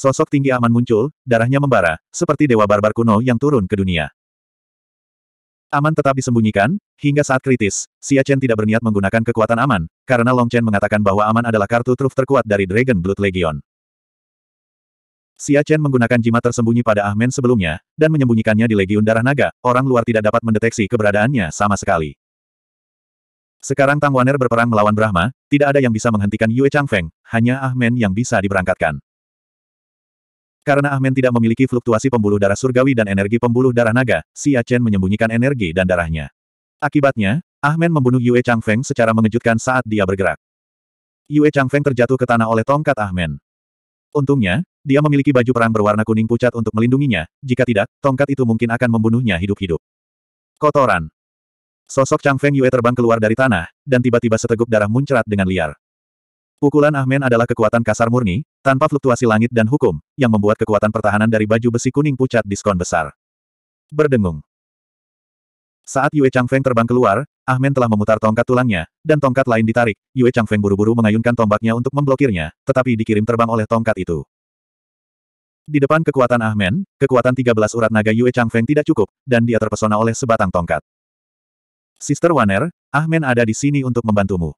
Sosok tinggi aman muncul, darahnya membara, seperti dewa barbar kuno yang turun ke dunia. Aman tetap disembunyikan, hingga saat kritis, Xia Chen tidak berniat menggunakan kekuatan Aman, karena Long Chen mengatakan bahwa Aman adalah kartu truf terkuat dari Dragon Blood Legion. Xia Chen menggunakan jimat tersembunyi pada Ahmen sebelumnya, dan menyembunyikannya di Legion Darah Naga, orang luar tidak dapat mendeteksi keberadaannya sama sekali. Sekarang Tang Waner berperang melawan Brahma, tidak ada yang bisa menghentikan Yue Changfeng, hanya Ahmen yang bisa diberangkatkan. Karena Ahmen tidak memiliki fluktuasi pembuluh darah surgawi dan energi pembuluh darah naga, Xia Chen menyembunyikan energi dan darahnya. Akibatnya, Ahmen membunuh Yue Changfeng secara mengejutkan saat dia bergerak. Yue Changfeng terjatuh ke tanah oleh tongkat Ahmen. Untungnya, dia memiliki baju perang berwarna kuning pucat untuk melindunginya, jika tidak, tongkat itu mungkin akan membunuhnya hidup-hidup. Kotoran. Sosok Changfeng Yue terbang keluar dari tanah, dan tiba-tiba seteguk darah muncrat dengan liar. Pukulan Ahmen adalah kekuatan kasar murni, tanpa fluktuasi langit dan hukum, yang membuat kekuatan pertahanan dari baju besi kuning pucat diskon besar. Berdengung. Saat Yue Changfeng terbang keluar, Ahmen telah memutar tongkat tulangnya, dan tongkat lain ditarik. Yue Changfeng buru-buru mengayunkan tombaknya untuk memblokirnya, tetapi dikirim terbang oleh tongkat itu. Di depan kekuatan Ahmen, kekuatan 13 urat naga Yue Changfeng tidak cukup, dan dia terpesona oleh sebatang tongkat. Sister Waner, Ahmen ada di sini untuk membantumu.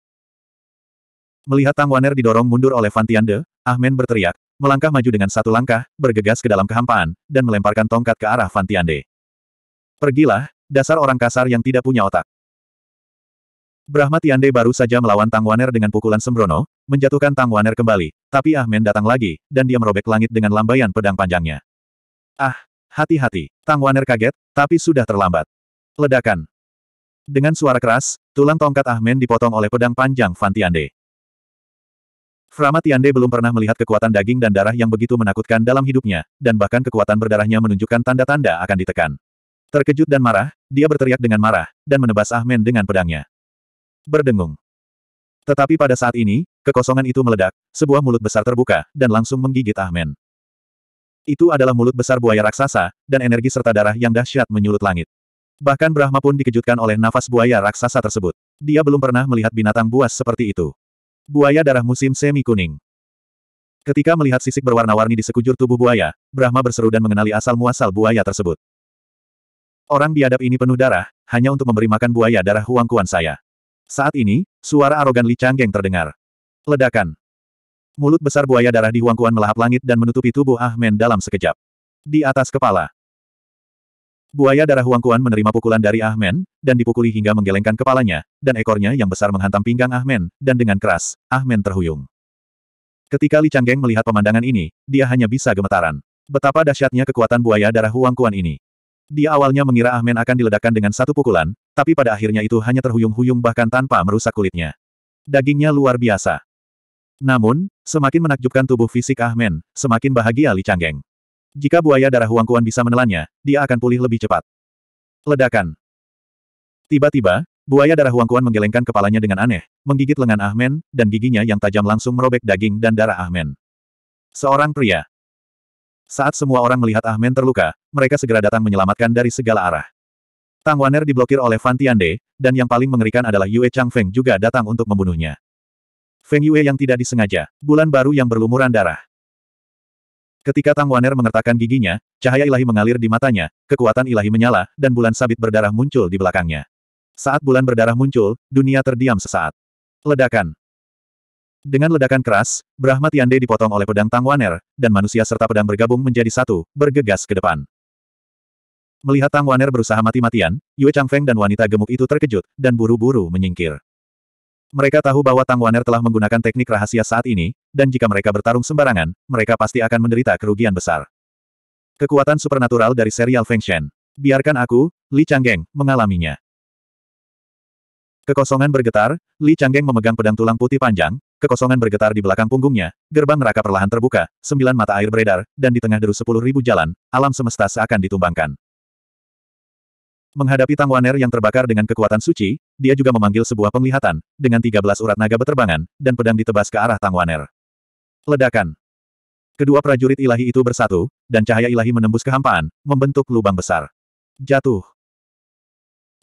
Melihat Tang Waner didorong mundur oleh Vantiande, De, Ahmen berteriak, melangkah maju dengan satu langkah, bergegas ke dalam kehampaan, dan melemparkan tongkat ke arah Vantiande. De. Pergilah, dasar orang kasar yang tidak punya otak. Brahma Tiande baru saja melawan Tang Waner dengan pukulan sembrono, menjatuhkan Tang Waner kembali, tapi Ahmen datang lagi, dan dia merobek langit dengan lambaian pedang panjangnya. Ah, hati-hati, Tang Waner kaget, tapi sudah terlambat. Ledakan, dengan suara keras, tulang tongkat Ahmen dipotong oleh pedang panjang Fantiande. Frama Tiande belum pernah melihat kekuatan daging dan darah yang begitu menakutkan dalam hidupnya, dan bahkan kekuatan berdarahnya menunjukkan tanda-tanda akan ditekan. Terkejut dan marah, dia berteriak dengan marah, dan menebas Ahmen dengan pedangnya. Berdengung. Tetapi pada saat ini, kekosongan itu meledak, sebuah mulut besar terbuka, dan langsung menggigit Ahmen. Itu adalah mulut besar buaya raksasa, dan energi serta darah yang dahsyat menyulut langit. Bahkan Brahma pun dikejutkan oleh nafas buaya raksasa tersebut. Dia belum pernah melihat binatang buas seperti itu. Buaya darah musim semi kuning. Ketika melihat sisik berwarna-warni di sekujur tubuh buaya, Brahma berseru dan mengenali asal-muasal buaya tersebut. Orang biadab ini penuh darah, hanya untuk memberi makan buaya darah Huang Kuan saya. Saat ini, suara arogan Li Changgeng terdengar. Ledakan. Mulut besar buaya darah di Huang Kuan melahap langit dan menutupi tubuh Ahmen dalam sekejap. Di atas kepala, Buaya darah Huangkuan menerima pukulan dari Ahmen, dan dipukuli hingga menggelengkan kepalanya, dan ekornya yang besar menghantam pinggang Ahmen, dan dengan keras, Ahmen terhuyung. Ketika Li Changgeng melihat pemandangan ini, dia hanya bisa gemetaran. Betapa dahsyatnya kekuatan buaya darah Huangkuan ini. Dia awalnya mengira Ahmen akan diledakkan dengan satu pukulan, tapi pada akhirnya itu hanya terhuyung-huyung bahkan tanpa merusak kulitnya. Dagingnya luar biasa. Namun, semakin menakjubkan tubuh fisik Ahmen, semakin bahagia Li Changgeng. Jika buaya darah Huang Kuan bisa menelannya, dia akan pulih lebih cepat. Ledakan. Tiba-tiba, buaya darah Huang Kuan menggelengkan kepalanya dengan aneh, menggigit lengan Ahmen, dan giginya yang tajam langsung merobek daging dan darah Ahmen. Seorang pria. Saat semua orang melihat Ahmen terluka, mereka segera datang menyelamatkan dari segala arah. Tang Waner diblokir oleh Fan Tiande, dan yang paling mengerikan adalah Yue Chang Feng juga datang untuk membunuhnya. Feng Yue yang tidak disengaja, bulan baru yang berlumuran darah. Ketika Tang Waner mengertakkan giginya, cahaya ilahi mengalir di matanya, kekuatan ilahi menyala, dan bulan sabit berdarah muncul di belakangnya. Saat bulan berdarah muncul, dunia terdiam sesaat. Ledakan. Dengan ledakan keras, Brahma Tiande dipotong oleh pedang Tang Waner, dan manusia serta pedang bergabung menjadi satu, bergegas ke depan. Melihat Tang Waner berusaha mati-matian, Yue Changfeng dan wanita gemuk itu terkejut, dan buru-buru menyingkir. Mereka tahu bahwa Tang Waner telah menggunakan teknik rahasia saat ini, dan jika mereka bertarung sembarangan, mereka pasti akan menderita kerugian besar. Kekuatan supernatural dari serial Feng Shen. Biarkan aku, Li Changgeng, mengalaminya. Kekosongan bergetar, Li Changgeng memegang pedang tulang putih panjang, kekosongan bergetar di belakang punggungnya, gerbang neraka perlahan terbuka, sembilan mata air beredar, dan di tengah deru sepuluh ribu jalan, alam semesta seakan ditumbangkan. Menghadapi Tang Waner yang terbakar dengan kekuatan suci, dia juga memanggil sebuah penglihatan, dengan 13 urat naga beterbangan, dan pedang ditebas ke arah Tang Waner. Ledakan. Kedua prajurit ilahi itu bersatu, dan cahaya ilahi menembus kehampaan, membentuk lubang besar. Jatuh.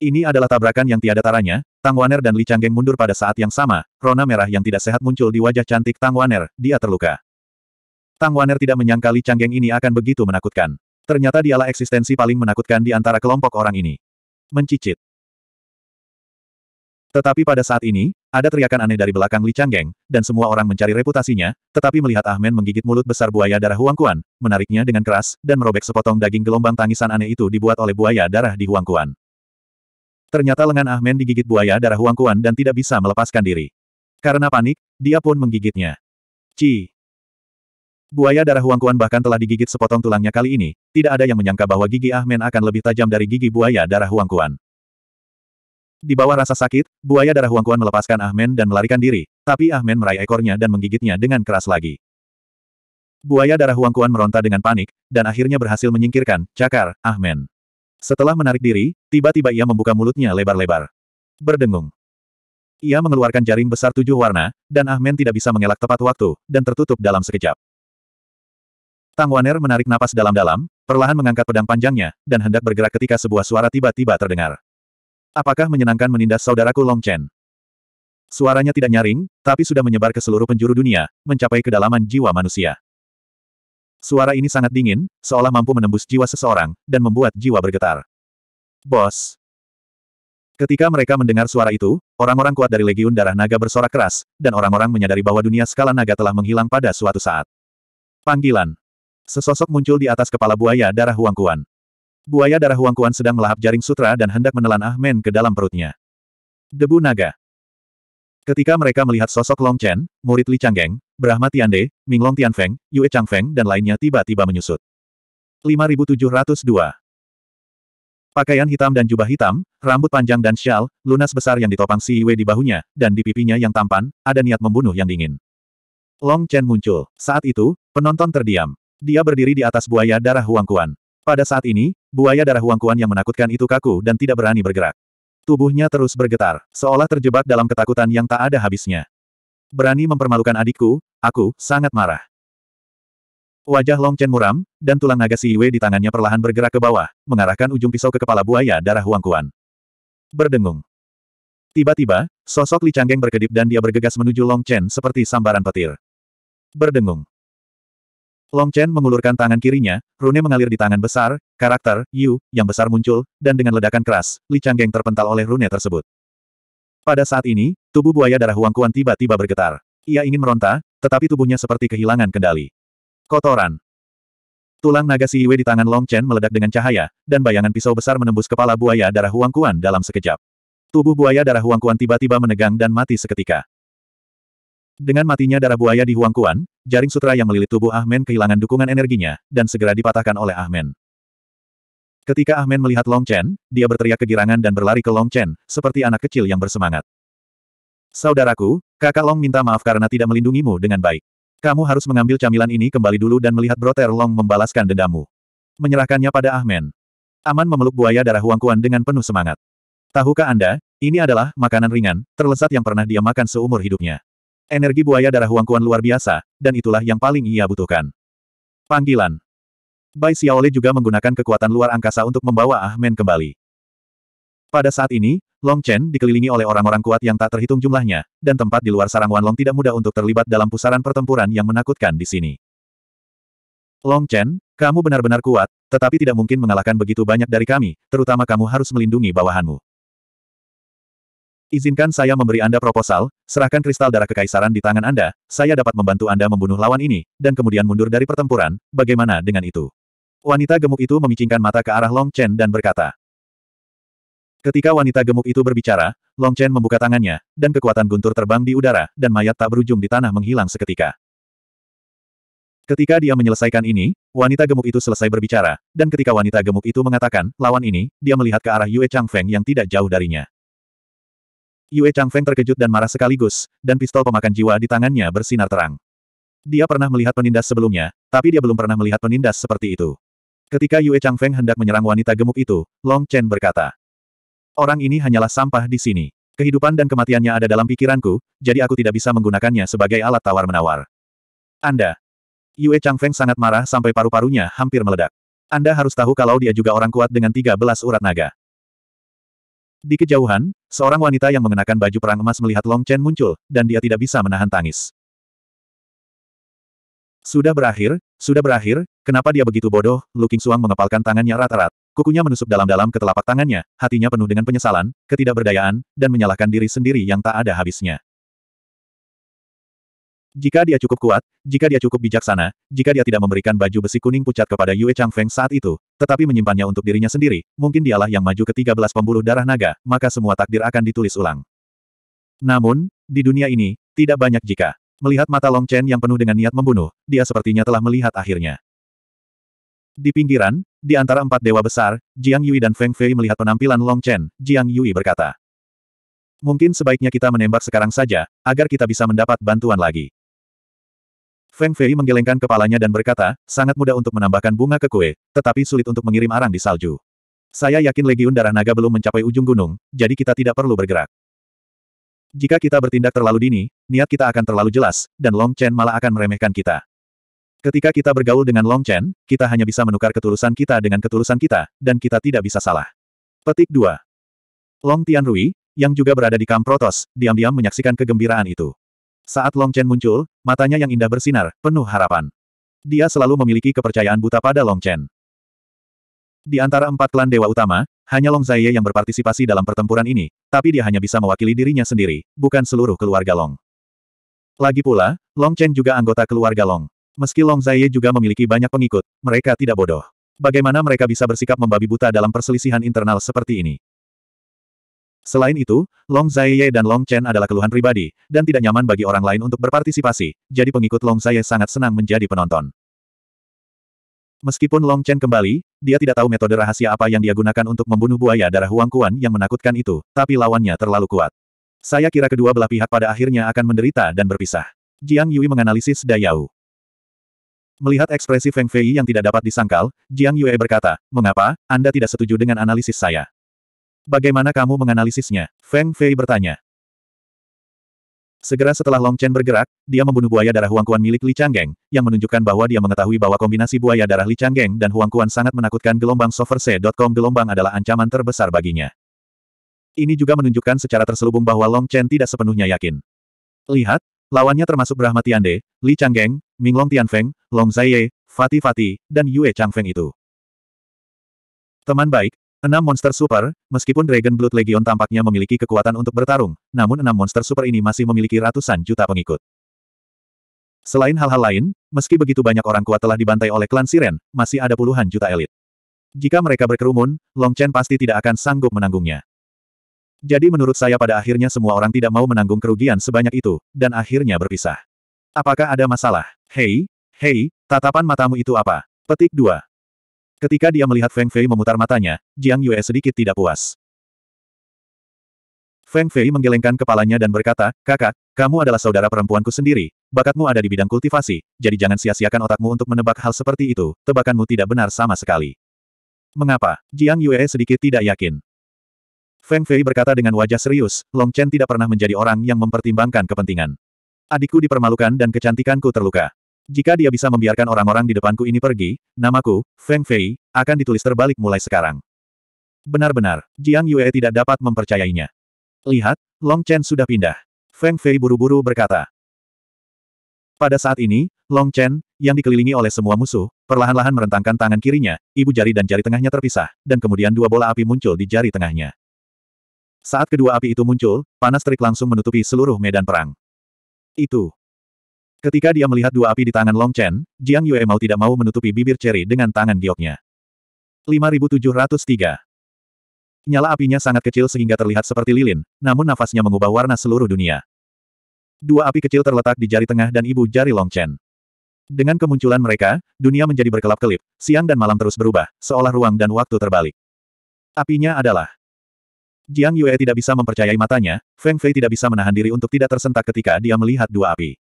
Ini adalah tabrakan yang tiada taranya, Tang Waner dan Li Changgeng mundur pada saat yang sama, rona merah yang tidak sehat muncul di wajah cantik Tang Waner, dia terluka. Tang Waner tidak menyangka Li Changgeng ini akan begitu menakutkan. Ternyata dialah eksistensi paling menakutkan di antara kelompok orang ini. Mencicit. Tetapi pada saat ini, ada teriakan aneh dari belakang Li Changgeng, dan semua orang mencari reputasinya, tetapi melihat Ahmen menggigit mulut besar buaya darah Huang Kuan, menariknya dengan keras, dan merobek sepotong daging gelombang tangisan aneh itu dibuat oleh buaya darah di Huang Kuan. Ternyata lengan Ahmen digigit buaya darah Huang Kuan dan tidak bisa melepaskan diri. Karena panik, dia pun menggigitnya. Ci. Buaya darah Huang Kuan bahkan telah digigit sepotong tulangnya kali ini, tidak ada yang menyangka bahwa gigi Ahmen akan lebih tajam dari gigi buaya darah Huang Kuan. Di bawah rasa sakit, buaya darah Huang Kuan melepaskan Ahmen dan melarikan diri, tapi Ahmen meraih ekornya dan menggigitnya dengan keras lagi. Buaya darah Huang Kuan meronta dengan panik, dan akhirnya berhasil menyingkirkan, cakar, Ahmen. Setelah menarik diri, tiba-tiba ia membuka mulutnya lebar-lebar. Berdengung. Ia mengeluarkan jaring besar tujuh warna, dan Ahmen tidak bisa mengelak tepat waktu, dan tertutup dalam sekejap. Tang Waner menarik napas dalam-dalam, perlahan mengangkat pedang panjangnya, dan hendak bergerak ketika sebuah suara tiba-tiba terdengar. Apakah menyenangkan menindas saudaraku Long Chen? Suaranya tidak nyaring, tapi sudah menyebar ke seluruh penjuru dunia, mencapai kedalaman jiwa manusia. Suara ini sangat dingin, seolah mampu menembus jiwa seseorang, dan membuat jiwa bergetar. Bos, Ketika mereka mendengar suara itu, orang-orang kuat dari Legiun Darah Naga bersorak keras, dan orang-orang menyadari bahwa dunia skala naga telah menghilang pada suatu saat. Panggilan Sesosok muncul di atas kepala buaya darah Huangkuan. Buaya darah Huangkuan sedang melahap jaring sutra dan hendak menelan Ahmen ke dalam perutnya. Debu naga. Ketika mereka melihat sosok Long Chen, murid Li Changgeng, Brahma Tiande, Minglong Tianfeng, Yue Changfeng dan lainnya tiba-tiba menyusut. 5702 Pakaian hitam dan jubah hitam, rambut panjang dan syal, lunas besar yang ditopang Si Yue di bahunya, dan di pipinya yang tampan, ada niat membunuh yang dingin. Long Chen muncul. Saat itu, penonton terdiam. Dia berdiri di atas buaya darah Huang Kuan. Pada saat ini, buaya darah Huang Kuan yang menakutkan itu kaku dan tidak berani bergerak. Tubuhnya terus bergetar, seolah terjebak dalam ketakutan yang tak ada habisnya. Berani mempermalukan adikku, aku sangat marah. Wajah Long Chen muram, dan tulang naga Si Yue di tangannya perlahan bergerak ke bawah, mengarahkan ujung pisau ke kepala buaya darah Huang Kuan. Berdengung. Tiba-tiba, sosok Li Changgeng berkedip dan dia bergegas menuju Long Chen seperti sambaran petir. Berdengung. Long Chen mengulurkan tangan kirinya, rune mengalir di tangan besar, karakter, Yu, yang besar muncul, dan dengan ledakan keras, Li Changgeng terpental oleh rune tersebut. Pada saat ini, tubuh buaya darah Huang Kuan tiba-tiba bergetar. Ia ingin meronta, tetapi tubuhnya seperti kehilangan kendali. Kotoran. Tulang naga Si Yue di tangan Long Chen meledak dengan cahaya, dan bayangan pisau besar menembus kepala buaya darah Huang Kuan dalam sekejap. Tubuh buaya darah Huang Kuan tiba-tiba menegang dan mati seketika. Dengan matinya darah buaya di Huang Kuan, jaring sutra yang melilit tubuh Ahmen kehilangan dukungan energinya, dan segera dipatahkan oleh Ahmen. Ketika Ahmen melihat Long Chen, dia berteriak kegirangan dan berlari ke Long Chen, seperti anak kecil yang bersemangat. Saudaraku, kakak Long minta maaf karena tidak melindungimu dengan baik. Kamu harus mengambil camilan ini kembali dulu dan melihat Broter Long membalaskan dendamu. Menyerahkannya pada Ahmen. Aman memeluk buaya darah Huang Kuan dengan penuh semangat. Tahukah Anda, ini adalah makanan ringan, terlezat yang pernah dia makan seumur hidupnya. Energi buaya darah Huangkuan luar biasa, dan itulah yang paling ia butuhkan. Panggilan. Bai Xiaole juga menggunakan kekuatan luar angkasa untuk membawa Ahmen kembali. Pada saat ini, Long Chen dikelilingi oleh orang-orang kuat yang tak terhitung jumlahnya, dan tempat di luar sarang Wan Long tidak mudah untuk terlibat dalam pusaran pertempuran yang menakutkan di sini. Long Chen, kamu benar-benar kuat, tetapi tidak mungkin mengalahkan begitu banyak dari kami, terutama kamu harus melindungi bawahanmu. Izinkan saya memberi Anda proposal, serahkan kristal darah kekaisaran di tangan Anda, saya dapat membantu Anda membunuh lawan ini, dan kemudian mundur dari pertempuran, bagaimana dengan itu? Wanita gemuk itu memicingkan mata ke arah Long Chen dan berkata. Ketika wanita gemuk itu berbicara, Long Chen membuka tangannya, dan kekuatan guntur terbang di udara, dan mayat tak berujung di tanah menghilang seketika. Ketika dia menyelesaikan ini, wanita gemuk itu selesai berbicara, dan ketika wanita gemuk itu mengatakan, lawan ini, dia melihat ke arah Yue Chang Feng yang tidak jauh darinya. Yue Chang Feng terkejut dan marah sekaligus, dan pistol pemakan jiwa di tangannya bersinar terang. Dia pernah melihat penindas sebelumnya, tapi dia belum pernah melihat penindas seperti itu. Ketika Yue Chang Feng hendak menyerang wanita gemuk itu, Long Chen berkata, Orang ini hanyalah sampah di sini. Kehidupan dan kematiannya ada dalam pikiranku, jadi aku tidak bisa menggunakannya sebagai alat tawar-menawar. Anda. Yue Chang Feng sangat marah sampai paru-parunya hampir meledak. Anda harus tahu kalau dia juga orang kuat dengan 13 urat naga. Di kejauhan, seorang wanita yang mengenakan baju perang emas melihat Long Chen muncul, dan dia tidak bisa menahan tangis. Sudah berakhir, sudah berakhir, kenapa dia begitu bodoh, Lu Suang mengepalkan tangannya rata rat kukunya menusuk dalam-dalam ke telapak tangannya, hatinya penuh dengan penyesalan, ketidakberdayaan, dan menyalahkan diri sendiri yang tak ada habisnya. Jika dia cukup kuat, jika dia cukup bijaksana, jika dia tidak memberikan baju besi kuning pucat kepada Yue Chang Feng saat itu, tetapi menyimpannya untuk dirinya sendiri, mungkin dialah yang maju ke 13 pembuluh darah naga, maka semua takdir akan ditulis ulang. Namun, di dunia ini, tidak banyak jika. Melihat mata Long Chen yang penuh dengan niat membunuh, dia sepertinya telah melihat akhirnya. Di pinggiran, di antara empat dewa besar, Jiang Yui dan Feng Fei melihat penampilan Long Chen, Jiang Yui berkata. Mungkin sebaiknya kita menembak sekarang saja, agar kita bisa mendapat bantuan lagi. Feng Fei menggelengkan kepalanya dan berkata, sangat mudah untuk menambahkan bunga ke kue, tetapi sulit untuk mengirim arang di salju. Saya yakin Legiun Darah Naga belum mencapai ujung gunung, jadi kita tidak perlu bergerak. Jika kita bertindak terlalu dini, niat kita akan terlalu jelas, dan Long Chen malah akan meremehkan kita. Ketika kita bergaul dengan Long Chen, kita hanya bisa menukar ketulusan kita dengan ketulusan kita, dan kita tidak bisa salah. Petik 2. Long Tianrui, yang juga berada di Kamp Protos, diam-diam menyaksikan kegembiraan itu. Saat Long Chen muncul, matanya yang indah bersinar, penuh harapan. Dia selalu memiliki kepercayaan buta pada Long Chen. Di antara empat klan dewa utama, hanya Long Zaiye yang berpartisipasi dalam pertempuran ini, tapi dia hanya bisa mewakili dirinya sendiri, bukan seluruh keluarga Long. Lagi pula, Long Chen juga anggota keluarga Long. Meski Long Zaiye juga memiliki banyak pengikut, mereka tidak bodoh. Bagaimana mereka bisa bersikap membabi buta dalam perselisihan internal seperti ini? Selain itu, Long Zaiye dan Long Chen adalah keluhan pribadi, dan tidak nyaman bagi orang lain untuk berpartisipasi, jadi pengikut Long Zaiye sangat senang menjadi penonton. Meskipun Long Chen kembali, dia tidak tahu metode rahasia apa yang dia gunakan untuk membunuh buaya darah Huang Kuan yang menakutkan itu, tapi lawannya terlalu kuat. Saya kira kedua belah pihak pada akhirnya akan menderita dan berpisah. Jiang Yui menganalisis Dayao. Melihat ekspresi Feng Fei yang tidak dapat disangkal, Jiang Yue berkata, Mengapa, Anda tidak setuju dengan analisis saya? Bagaimana kamu menganalisisnya? Feng Fei bertanya. Segera setelah Long Chen bergerak, dia membunuh buaya darah Huang Kuan milik Li Changgeng, yang menunjukkan bahwa dia mengetahui bahwa kombinasi buaya darah Li Changgeng dan Huang Kuan sangat menakutkan gelombang soverse.com gelombang adalah ancaman terbesar baginya. Ini juga menunjukkan secara terselubung bahwa Long Chen tidak sepenuhnya yakin. Lihat, lawannya termasuk Brahma Tiande, Li Changgeng, Minglong Tianfeng, Long Zaiye, Fati Fati, dan Yue Changfeng itu. Teman baik, Enam monster super, meskipun Dragon Blood Legion tampaknya memiliki kekuatan untuk bertarung, namun enam monster super ini masih memiliki ratusan juta pengikut. Selain hal-hal lain, meski begitu banyak orang kuat telah dibantai oleh klan Siren, masih ada puluhan juta elit. Jika mereka berkerumun, Long Chen pasti tidak akan sanggup menanggungnya. Jadi menurut saya pada akhirnya semua orang tidak mau menanggung kerugian sebanyak itu, dan akhirnya berpisah. Apakah ada masalah? Hei, hei, tatapan matamu itu apa? Petik 2. Ketika dia melihat Feng Fei memutar matanya, Jiang Yue sedikit tidak puas. Feng Fei menggelengkan kepalanya dan berkata, Kakak, kamu adalah saudara perempuanku sendiri, bakatmu ada di bidang kultivasi, jadi jangan sia-siakan otakmu untuk menebak hal seperti itu, tebakanmu tidak benar sama sekali. Mengapa? Jiang Yue sedikit tidak yakin. Feng Fei berkata dengan wajah serius, Long Chen tidak pernah menjadi orang yang mempertimbangkan kepentingan. Adikku dipermalukan dan kecantikanku terluka. Jika dia bisa membiarkan orang-orang di depanku ini pergi, namaku, Feng Fei, akan ditulis terbalik mulai sekarang. Benar-benar, Jiang Yue tidak dapat mempercayainya. Lihat, Long Chen sudah pindah. Feng Fei buru-buru berkata. Pada saat ini, Long Chen, yang dikelilingi oleh semua musuh, perlahan-lahan merentangkan tangan kirinya, ibu jari dan jari tengahnya terpisah, dan kemudian dua bola api muncul di jari tengahnya. Saat kedua api itu muncul, panas terik langsung menutupi seluruh medan perang. Itu, Ketika dia melihat dua api di tangan Long Chen, Jiang Yue mau tidak mau menutupi bibir ceri dengan tangan gioknya. 5703 Nyala apinya sangat kecil sehingga terlihat seperti lilin, namun nafasnya mengubah warna seluruh dunia. Dua api kecil terletak di jari tengah dan ibu jari Long Chen. Dengan kemunculan mereka, dunia menjadi berkelap-kelip, siang dan malam terus berubah, seolah ruang dan waktu terbalik. Apinya adalah Jiang Yue tidak bisa mempercayai matanya, Feng Fei tidak bisa menahan diri untuk tidak tersentak ketika dia melihat dua api.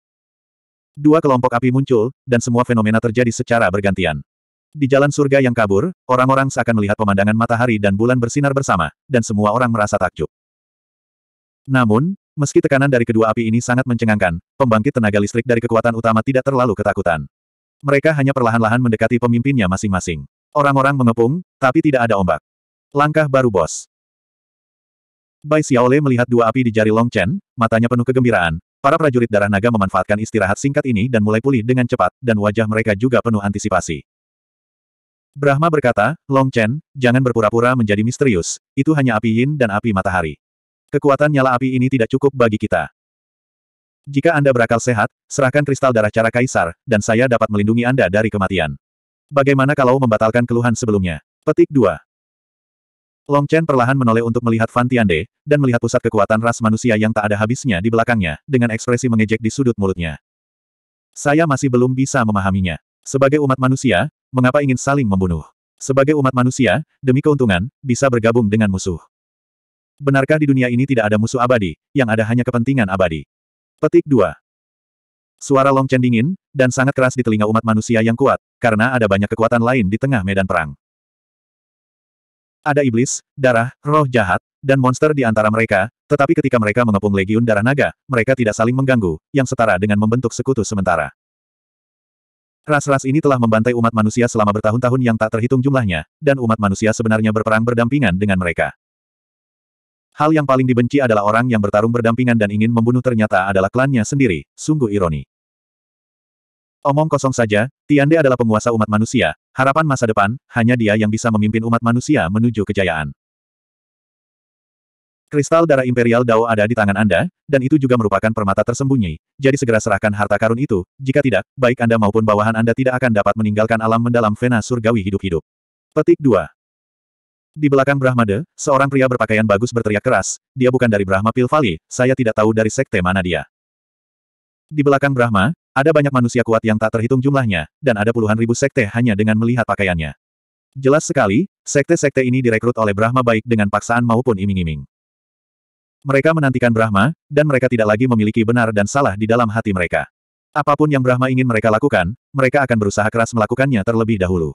Dua kelompok api muncul, dan semua fenomena terjadi secara bergantian. Di jalan surga yang kabur, orang-orang seakan melihat pemandangan matahari dan bulan bersinar bersama, dan semua orang merasa takjub. Namun, meski tekanan dari kedua api ini sangat mencengangkan, pembangkit tenaga listrik dari kekuatan utama tidak terlalu ketakutan. Mereka hanya perlahan-lahan mendekati pemimpinnya masing-masing. Orang-orang mengepung, tapi tidak ada ombak. Langkah baru bos. Bai Xiaole melihat dua api di jari Long Chen, matanya penuh kegembiraan, Para prajurit darah naga memanfaatkan istirahat singkat ini dan mulai pulih dengan cepat, dan wajah mereka juga penuh antisipasi. Brahma berkata, Long Chen, jangan berpura-pura menjadi misterius, itu hanya api yin dan api matahari. Kekuatan nyala api ini tidak cukup bagi kita. Jika Anda berakal sehat, serahkan kristal darah cara kaisar, dan saya dapat melindungi Anda dari kematian. Bagaimana kalau membatalkan keluhan sebelumnya? Petik 2. Long Chen perlahan menoleh untuk melihat Fan Tiande, dan melihat pusat kekuatan ras manusia yang tak ada habisnya di belakangnya, dengan ekspresi mengejek di sudut mulutnya. Saya masih belum bisa memahaminya. Sebagai umat manusia, mengapa ingin saling membunuh? Sebagai umat manusia, demi keuntungan, bisa bergabung dengan musuh. Benarkah di dunia ini tidak ada musuh abadi, yang ada hanya kepentingan abadi? Petik 2. Suara Long Chen dingin, dan sangat keras di telinga umat manusia yang kuat, karena ada banyak kekuatan lain di tengah medan perang. Ada iblis, darah, roh jahat, dan monster di antara mereka, tetapi ketika mereka mengepung legiun darah naga, mereka tidak saling mengganggu, yang setara dengan membentuk sekutu sementara. Ras-ras ini telah membantai umat manusia selama bertahun-tahun yang tak terhitung jumlahnya, dan umat manusia sebenarnya berperang berdampingan dengan mereka. Hal yang paling dibenci adalah orang yang bertarung berdampingan dan ingin membunuh ternyata adalah klannya sendiri, sungguh ironi. Omong kosong saja, Tiande adalah penguasa umat manusia, Harapan masa depan, hanya dia yang bisa memimpin umat manusia menuju kejayaan. Kristal darah Imperial Dao ada di tangan Anda, dan itu juga merupakan permata tersembunyi, jadi segera serahkan harta karun itu, jika tidak, baik Anda maupun bawahan Anda tidak akan dapat meninggalkan alam mendalam vena surgawi hidup-hidup. Petik 2 Di belakang Brahmade, seorang pria berpakaian bagus berteriak keras, dia bukan dari Brahma Pilvali, saya tidak tahu dari sekte mana dia. Di belakang Brahma, ada banyak manusia kuat yang tak terhitung jumlahnya, dan ada puluhan ribu sekte hanya dengan melihat pakaiannya. Jelas sekali, sekte-sekte ini direkrut oleh Brahma baik dengan paksaan maupun iming-iming. Mereka menantikan Brahma, dan mereka tidak lagi memiliki benar dan salah di dalam hati mereka. Apapun yang Brahma ingin mereka lakukan, mereka akan berusaha keras melakukannya terlebih dahulu.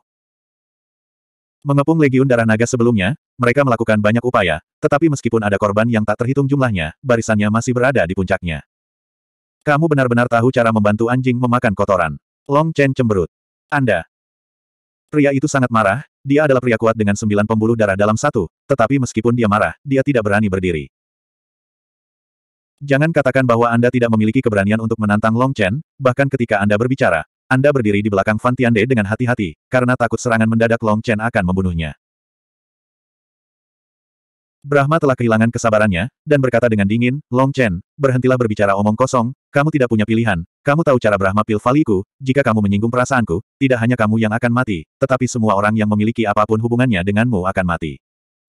Mengepung Legiun Darah Naga sebelumnya, mereka melakukan banyak upaya, tetapi meskipun ada korban yang tak terhitung jumlahnya, barisannya masih berada di puncaknya. Kamu benar-benar tahu cara membantu anjing memakan kotoran. Long Chen cemberut. Anda. Pria itu sangat marah, dia adalah pria kuat dengan sembilan pembuluh darah dalam satu, tetapi meskipun dia marah, dia tidak berani berdiri. Jangan katakan bahwa Anda tidak memiliki keberanian untuk menantang Long Chen, bahkan ketika Anda berbicara. Anda berdiri di belakang Fan De dengan hati-hati, karena takut serangan mendadak Long Chen akan membunuhnya. Brahma telah kehilangan kesabarannya, dan berkata dengan dingin, Long Chen, berhentilah berbicara omong kosong, kamu tidak punya pilihan, kamu tahu cara Brahma Pil Valiku, jika kamu menyinggung perasaanku, tidak hanya kamu yang akan mati, tetapi semua orang yang memiliki apapun hubungannya denganmu akan mati.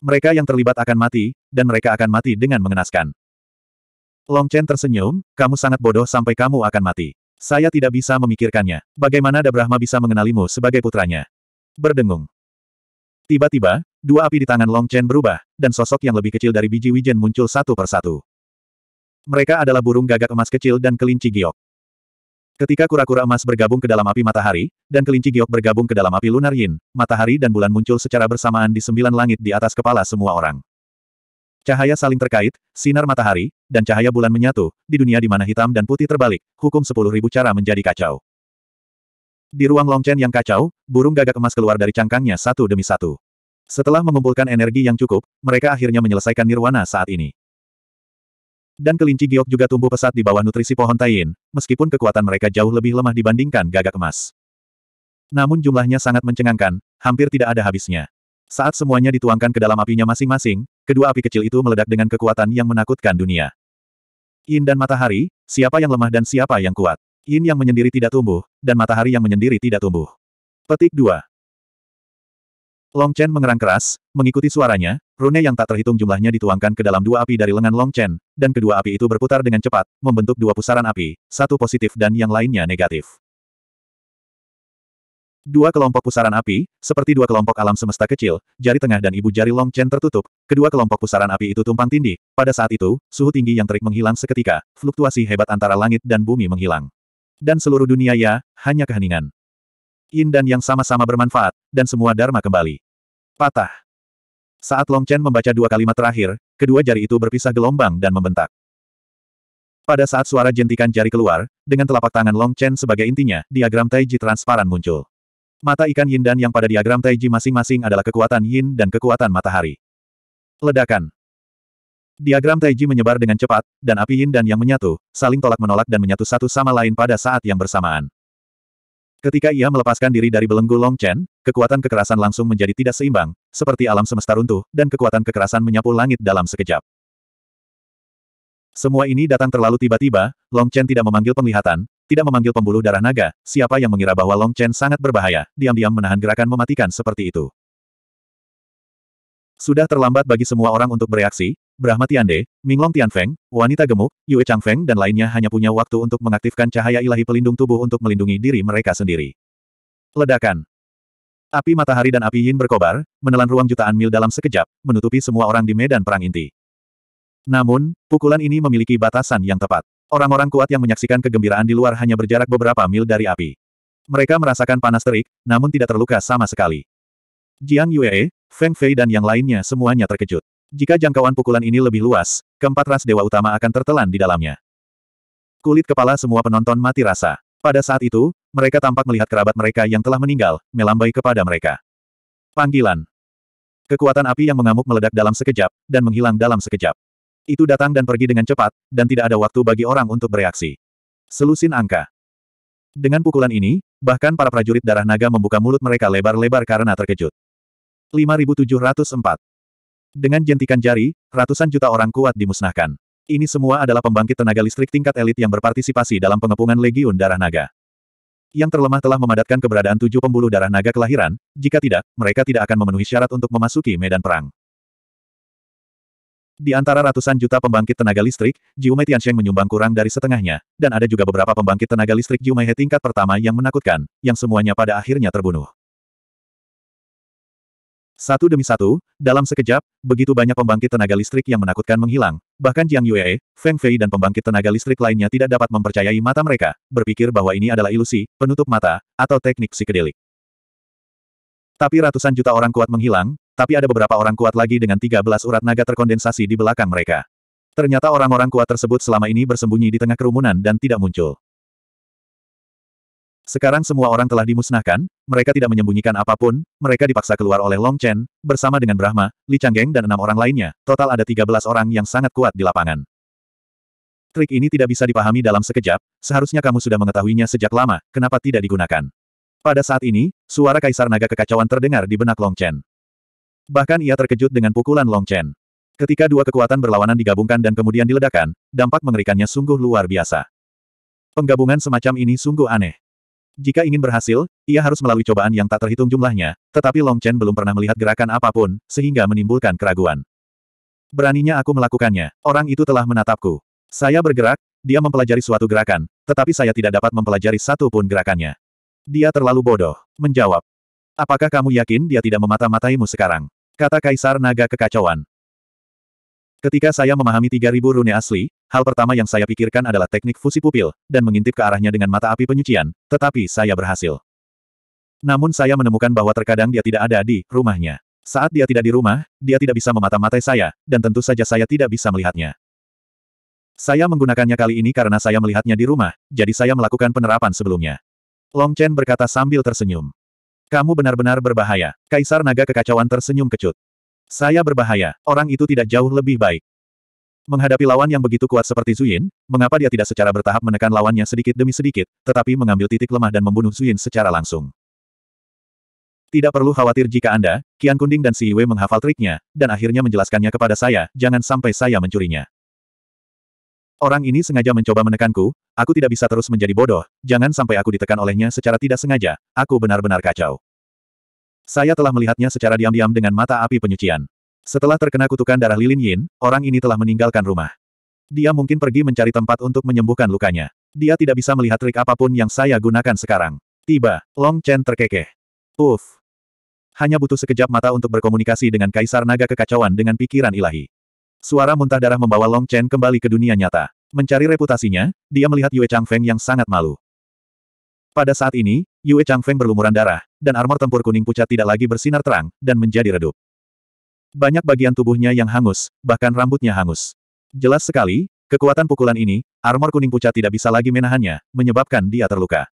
Mereka yang terlibat akan mati, dan mereka akan mati dengan mengenaskan. Long Chen tersenyum, kamu sangat bodoh sampai kamu akan mati. Saya tidak bisa memikirkannya. Bagaimana Da Brahma bisa mengenalimu sebagai putranya? Berdengung. Tiba-tiba, dua api di tangan Long Chen berubah, dan sosok yang lebih kecil dari biji wijen muncul satu persatu. Mereka adalah burung gagak emas kecil dan kelinci giok. Ketika kura-kura emas bergabung ke dalam api matahari, dan kelinci giok bergabung ke dalam api lunar yin, matahari dan bulan muncul secara bersamaan di sembilan langit di atas kepala semua orang. Cahaya saling terkait, sinar matahari, dan cahaya bulan menyatu, di dunia di mana hitam dan putih terbalik, hukum sepuluh ribu cara menjadi kacau. Di ruang longchen yang kacau, burung gagak emas keluar dari cangkangnya satu demi satu. Setelah mengumpulkan energi yang cukup, mereka akhirnya menyelesaikan nirwana saat ini dan kelinci giok juga tumbuh pesat di bawah nutrisi pohon tain, meskipun kekuatan mereka jauh lebih lemah dibandingkan gagak emas. Namun jumlahnya sangat mencengangkan, hampir tidak ada habisnya. Saat semuanya dituangkan ke dalam apinya masing-masing, kedua api kecil itu meledak dengan kekuatan yang menakutkan dunia. Yin dan matahari, siapa yang lemah dan siapa yang kuat. Yin yang menyendiri tidak tumbuh, dan matahari yang menyendiri tidak tumbuh. Petik 2. Long Chen mengerang keras, mengikuti suaranya, rune yang tak terhitung jumlahnya dituangkan ke dalam dua api dari lengan Long Chen, dan kedua api itu berputar dengan cepat, membentuk dua pusaran api, satu positif dan yang lainnya negatif. Dua kelompok pusaran api, seperti dua kelompok alam semesta kecil, jari tengah dan ibu jari Long Chen tertutup, kedua kelompok pusaran api itu tumpang tindih. Pada saat itu, suhu tinggi yang terik menghilang seketika, fluktuasi hebat antara langit dan bumi menghilang. Dan seluruh dunia ya, hanya keheningan yin dan yang sama-sama bermanfaat, dan semua dharma kembali. Patah. Saat Long Chen membaca dua kalimat terakhir, kedua jari itu berpisah gelombang dan membentak. Pada saat suara jentikan jari keluar, dengan telapak tangan Long Chen sebagai intinya, diagram Taiji transparan muncul. Mata ikan yin dan yang pada diagram Taiji masing-masing adalah kekuatan yin dan kekuatan matahari. Ledakan. Diagram Taiji menyebar dengan cepat, dan api yin dan yang menyatu, saling tolak-menolak dan menyatu satu sama lain pada saat yang bersamaan. Ketika ia melepaskan diri dari belenggu Long Chen, kekuatan kekerasan langsung menjadi tidak seimbang, seperti alam semesta runtuh, dan kekuatan kekerasan menyapu langit dalam sekejap. Semua ini datang terlalu tiba-tiba, Long Chen tidak memanggil penglihatan, tidak memanggil pembuluh darah naga, siapa yang mengira bahwa Long Chen sangat berbahaya, diam-diam menahan gerakan mematikan seperti itu. Sudah terlambat bagi semua orang untuk bereaksi, Brahma Tiande, Minglong Tianfeng, wanita gemuk, Yue Changfeng dan lainnya hanya punya waktu untuk mengaktifkan cahaya ilahi pelindung tubuh untuk melindungi diri mereka sendiri. Ledakan. Api matahari dan api yin berkobar, menelan ruang jutaan mil dalam sekejap, menutupi semua orang di medan perang inti. Namun, pukulan ini memiliki batasan yang tepat. Orang-orang kuat yang menyaksikan kegembiraan di luar hanya berjarak beberapa mil dari api. Mereka merasakan panas terik, namun tidak terluka sama sekali. Jiang Yue, Feng Fei dan yang lainnya semuanya terkejut. Jika jangkauan pukulan ini lebih luas, keempat ras dewa utama akan tertelan di dalamnya. Kulit kepala semua penonton mati rasa. Pada saat itu, mereka tampak melihat kerabat mereka yang telah meninggal, melambai kepada mereka. Panggilan. Kekuatan api yang mengamuk meledak dalam sekejap, dan menghilang dalam sekejap. Itu datang dan pergi dengan cepat, dan tidak ada waktu bagi orang untuk bereaksi. Selusin angka. Dengan pukulan ini, bahkan para prajurit darah naga membuka mulut mereka lebar-lebar karena terkejut. 5704. Dengan jentikan jari, ratusan juta orang kuat dimusnahkan. Ini semua adalah pembangkit tenaga listrik tingkat elit yang berpartisipasi dalam pengepungan Legiun Darah Naga. Yang terlemah telah memadatkan keberadaan tujuh pembuluh darah naga kelahiran, jika tidak, mereka tidak akan memenuhi syarat untuk memasuki medan perang. Di antara ratusan juta pembangkit tenaga listrik, Jiumei Tiansheng menyumbang kurang dari setengahnya, dan ada juga beberapa pembangkit tenaga listrik Jiumei He tingkat pertama yang menakutkan, yang semuanya pada akhirnya terbunuh. Satu demi satu, dalam sekejap, begitu banyak pembangkit tenaga listrik yang menakutkan menghilang, bahkan Jiang Yue, Feng Fei dan pembangkit tenaga listrik lainnya tidak dapat mempercayai mata mereka, berpikir bahwa ini adalah ilusi, penutup mata, atau teknik psikedelik. Tapi ratusan juta orang kuat menghilang, tapi ada beberapa orang kuat lagi dengan 13 urat naga terkondensasi di belakang mereka. Ternyata orang-orang kuat tersebut selama ini bersembunyi di tengah kerumunan dan tidak muncul. Sekarang semua orang telah dimusnahkan, mereka tidak menyembunyikan apapun, mereka dipaksa keluar oleh Long Chen, bersama dengan Brahma, Li Changgeng dan enam orang lainnya, total ada 13 orang yang sangat kuat di lapangan. Trik ini tidak bisa dipahami dalam sekejap, seharusnya kamu sudah mengetahuinya sejak lama, kenapa tidak digunakan. Pada saat ini, suara Kaisar Naga Kekacauan terdengar di benak Long Chen. Bahkan ia terkejut dengan pukulan Long Chen. Ketika dua kekuatan berlawanan digabungkan dan kemudian diledakkan, dampak mengerikannya sungguh luar biasa. Penggabungan semacam ini sungguh aneh. Jika ingin berhasil, ia harus melalui cobaan yang tak terhitung jumlahnya, tetapi Long Chen belum pernah melihat gerakan apapun, sehingga menimbulkan keraguan. Beraninya aku melakukannya. Orang itu telah menatapku. Saya bergerak, dia mempelajari suatu gerakan, tetapi saya tidak dapat mempelajari satu pun gerakannya. Dia terlalu bodoh. Menjawab. Apakah kamu yakin dia tidak memata-mataimu sekarang? Kata Kaisar Naga Kekacauan. Ketika saya memahami 3000 rune asli, hal pertama yang saya pikirkan adalah teknik fusi pupil, dan mengintip ke arahnya dengan mata api penyucian, tetapi saya berhasil. Namun saya menemukan bahwa terkadang dia tidak ada di rumahnya. Saat dia tidak di rumah, dia tidak bisa memata-matai saya, dan tentu saja saya tidak bisa melihatnya. Saya menggunakannya kali ini karena saya melihatnya di rumah, jadi saya melakukan penerapan sebelumnya. Long Chen berkata sambil tersenyum. Kamu benar-benar berbahaya. Kaisar naga kekacauan tersenyum kecut. Saya berbahaya, orang itu tidak jauh lebih baik. Menghadapi lawan yang begitu kuat seperti Zuyin, mengapa dia tidak secara bertahap menekan lawannya sedikit demi sedikit, tetapi mengambil titik lemah dan membunuh Zuyin secara langsung. Tidak perlu khawatir jika Anda, Kian Kunding dan Si Yue menghafal triknya, dan akhirnya menjelaskannya kepada saya, jangan sampai saya mencurinya. Orang ini sengaja mencoba menekanku, aku tidak bisa terus menjadi bodoh, jangan sampai aku ditekan olehnya secara tidak sengaja, aku benar-benar kacau. Saya telah melihatnya secara diam-diam dengan mata api penyucian. Setelah terkena kutukan darah lilin yin, orang ini telah meninggalkan rumah. Dia mungkin pergi mencari tempat untuk menyembuhkan lukanya. Dia tidak bisa melihat trik apapun yang saya gunakan sekarang. Tiba, Long Chen terkekeh. Uff. Hanya butuh sekejap mata untuk berkomunikasi dengan Kaisar Naga Kekacauan dengan pikiran ilahi. Suara muntah darah membawa Long Chen kembali ke dunia nyata. Mencari reputasinya, dia melihat Yue Chang Feng yang sangat malu. Pada saat ini, Yue Chang Feng berlumuran darah, dan armor tempur kuning pucat tidak lagi bersinar terang, dan menjadi redup. Banyak bagian tubuhnya yang hangus, bahkan rambutnya hangus. Jelas sekali, kekuatan pukulan ini, armor kuning pucat tidak bisa lagi menahannya, menyebabkan dia terluka.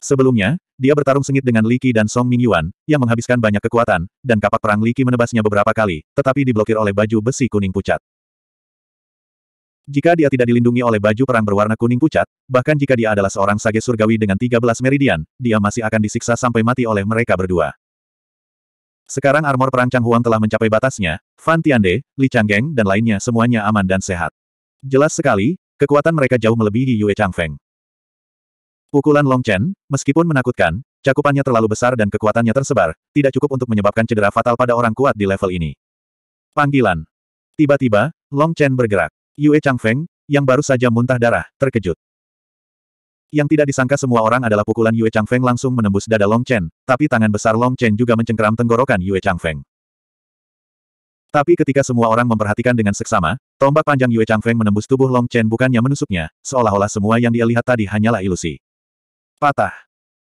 Sebelumnya, dia bertarung sengit dengan Li Qi dan Song Mingyuan, yang menghabiskan banyak kekuatan, dan kapak perang Li Qi menebasnya beberapa kali, tetapi diblokir oleh baju besi kuning pucat. Jika dia tidak dilindungi oleh baju perang berwarna kuning pucat, bahkan jika dia adalah seorang sage surgawi dengan 13 meridian, dia masih akan disiksa sampai mati oleh mereka berdua. Sekarang armor perang Chang Huang telah mencapai batasnya, Fan Tiande, Li Changgeng dan lainnya semuanya aman dan sehat. Jelas sekali, kekuatan mereka jauh melebihi Yue Changfeng. Pukulan Long Chen, meskipun menakutkan, cakupannya terlalu besar dan kekuatannya tersebar, tidak cukup untuk menyebabkan cedera fatal pada orang kuat di level ini. Panggilan. Tiba-tiba, Long Chen bergerak. Yue Changfeng, yang baru saja muntah darah, terkejut. Yang tidak disangka semua orang adalah pukulan Yue Changfeng langsung menembus dada Long Chen, tapi tangan besar Long Chen juga mencengkeram tenggorokan Yue Changfeng. Tapi ketika semua orang memperhatikan dengan seksama, tombak panjang Yue Changfeng menembus tubuh Long Chen bukannya menusuknya, seolah-olah semua yang dia lihat tadi hanyalah ilusi. Patah.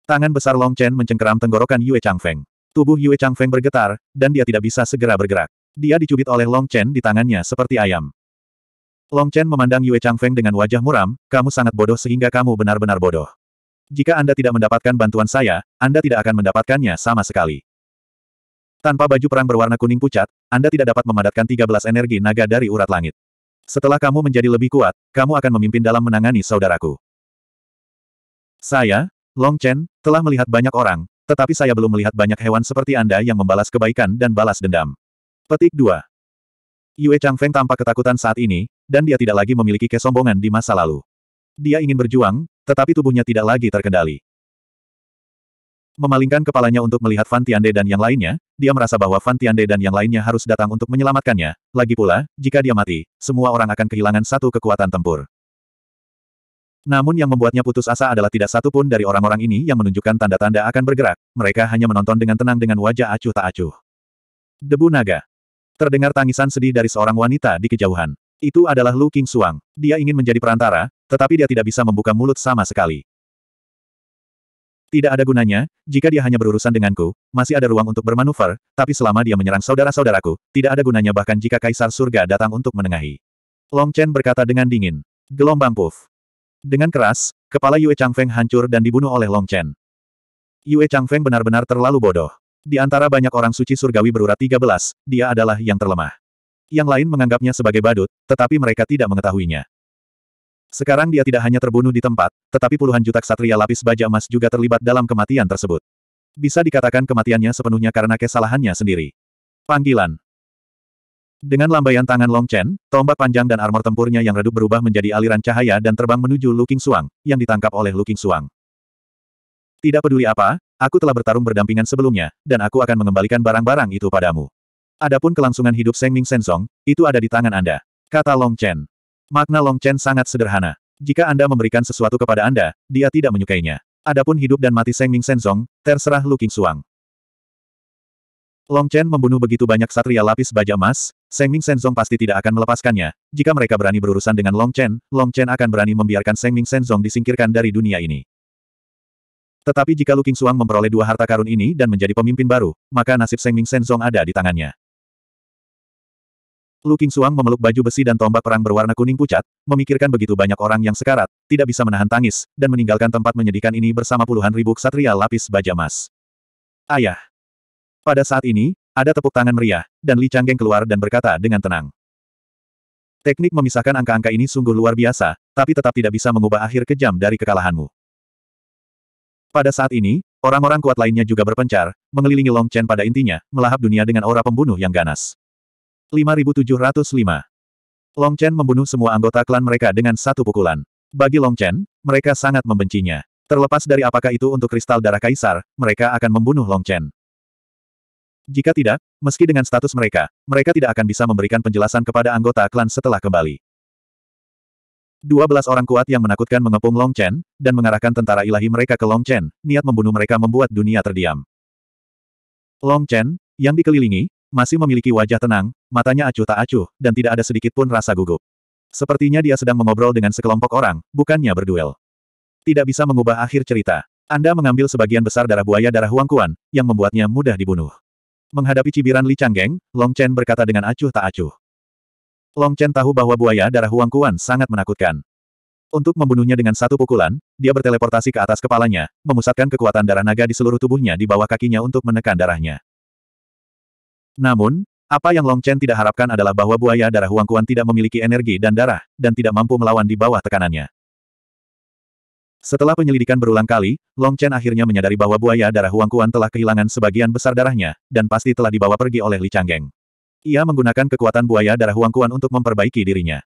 Tangan besar Long Chen mencengkeram tenggorokan Yue Changfeng. Tubuh Yue Changfeng bergetar, dan dia tidak bisa segera bergerak. Dia dicubit oleh Long Chen di tangannya seperti ayam. Long Chen memandang Yue Changfeng dengan wajah muram, kamu sangat bodoh sehingga kamu benar-benar bodoh. Jika Anda tidak mendapatkan bantuan saya, Anda tidak akan mendapatkannya sama sekali. Tanpa baju perang berwarna kuning pucat, Anda tidak dapat memadatkan 13 energi naga dari urat langit. Setelah kamu menjadi lebih kuat, kamu akan memimpin dalam menangani saudaraku. Saya, Long Chen, telah melihat banyak orang, tetapi saya belum melihat banyak hewan seperti Anda yang membalas kebaikan dan balas dendam. Petik 2. Yue Changfeng tampak ketakutan saat ini, dan dia tidak lagi memiliki kesombongan di masa lalu. Dia ingin berjuang, tetapi tubuhnya tidak lagi terkendali. Memalingkan kepalanya untuk melihat Fan Tiande dan yang lainnya, dia merasa bahwa Fan Tiande dan yang lainnya harus datang untuk menyelamatkannya. Lagi pula, jika dia mati, semua orang akan kehilangan satu kekuatan tempur. Namun yang membuatnya putus asa adalah tidak satu pun dari orang-orang ini yang menunjukkan tanda-tanda akan bergerak, mereka hanya menonton dengan tenang dengan wajah acuh tak acuh. Debu naga. Terdengar tangisan sedih dari seorang wanita di kejauhan. Itu adalah Lu King Suang. Dia ingin menjadi perantara, tetapi dia tidak bisa membuka mulut sama sekali. Tidak ada gunanya, jika dia hanya berurusan denganku, masih ada ruang untuk bermanuver, tapi selama dia menyerang saudara-saudaraku, tidak ada gunanya bahkan jika Kaisar Surga datang untuk menengahi. Long Chen berkata dengan dingin. Gelombang puff. Dengan keras, kepala Yue Chang Feng hancur dan dibunuh oleh Long Chen. Yue Chang Feng benar-benar terlalu bodoh. Di antara banyak orang suci surgawi berurat 13, dia adalah yang terlemah. Yang lain menganggapnya sebagai badut, tetapi mereka tidak mengetahuinya. Sekarang dia tidak hanya terbunuh di tempat, tetapi puluhan juta ksatria lapis baja emas juga terlibat dalam kematian tersebut. Bisa dikatakan kematiannya sepenuhnya karena kesalahannya sendiri. Panggilan Dengan lambaian tangan Long Chen, tombak panjang dan armor tempurnya yang redup berubah menjadi aliran cahaya dan terbang menuju Luking Suang, yang ditangkap oleh Luking Suang. Tidak peduli apa, Aku telah bertarung berdampingan sebelumnya, dan aku akan mengembalikan barang-barang itu padamu. Adapun kelangsungan hidup Seng Ming Senzong, itu ada di tangan Anda. Kata Long Chen. Makna Long Chen sangat sederhana. Jika Anda memberikan sesuatu kepada Anda, dia tidak menyukainya. Adapun hidup dan mati Seng Ming Senzong, terserah Lu King Suang. Long Chen membunuh begitu banyak satria lapis baja emas, Seng Ming Senzong pasti tidak akan melepaskannya. Jika mereka berani berurusan dengan Long Chen, Long Chen akan berani membiarkan Seng Ming Senzong disingkirkan dari dunia ini. Tetapi jika Lu King Suang memperoleh dua harta karun ini dan menjadi pemimpin baru, maka nasib Seng Ming Senzong ada di tangannya. Lu King Suang memeluk baju besi dan tombak perang berwarna kuning pucat, memikirkan begitu banyak orang yang sekarat, tidak bisa menahan tangis, dan meninggalkan tempat menyedihkan ini bersama puluhan ribu ksatria lapis baja emas. Ayah. Pada saat ini, ada tepuk tangan meriah, dan Li Changgeng keluar dan berkata dengan tenang. Teknik memisahkan angka-angka ini sungguh luar biasa, tapi tetap tidak bisa mengubah akhir kejam dari kekalahanmu. Pada saat ini, orang-orang kuat lainnya juga berpencar, mengelilingi Long Chen pada intinya, melahap dunia dengan aura pembunuh yang ganas. 5705 Long Chen membunuh semua anggota klan mereka dengan satu pukulan. Bagi Long Chen, mereka sangat membencinya. Terlepas dari apakah itu untuk kristal darah kaisar, mereka akan membunuh Long Chen. Jika tidak, meski dengan status mereka, mereka tidak akan bisa memberikan penjelasan kepada anggota klan setelah kembali. 12 orang kuat yang menakutkan mengepung Long Chen, dan mengarahkan tentara ilahi mereka ke Long Chen, niat membunuh mereka membuat dunia terdiam. Long Chen, yang dikelilingi, masih memiliki wajah tenang, matanya acuh tak acuh, dan tidak ada sedikit pun rasa gugup. Sepertinya dia sedang mengobrol dengan sekelompok orang, bukannya berduel. Tidak bisa mengubah akhir cerita. Anda mengambil sebagian besar darah buaya darah Huang Kuan, yang membuatnya mudah dibunuh. Menghadapi cibiran Li Changgeng, Long Chen berkata dengan acuh tak acuh. Long Chen tahu bahwa buaya darah Huang Kuan sangat menakutkan. Untuk membunuhnya dengan satu pukulan, dia berteleportasi ke atas kepalanya, memusatkan kekuatan darah naga di seluruh tubuhnya di bawah kakinya untuk menekan darahnya. Namun, apa yang Long Chen tidak harapkan adalah bahwa buaya darah Huang Kuan tidak memiliki energi dan darah, dan tidak mampu melawan di bawah tekanannya. Setelah penyelidikan berulang kali, Long Chen akhirnya menyadari bahwa buaya darah Huang Kuan telah kehilangan sebagian besar darahnya, dan pasti telah dibawa pergi oleh Li Changgeng. Ia menggunakan kekuatan buaya darah Huang Kuan untuk memperbaiki dirinya.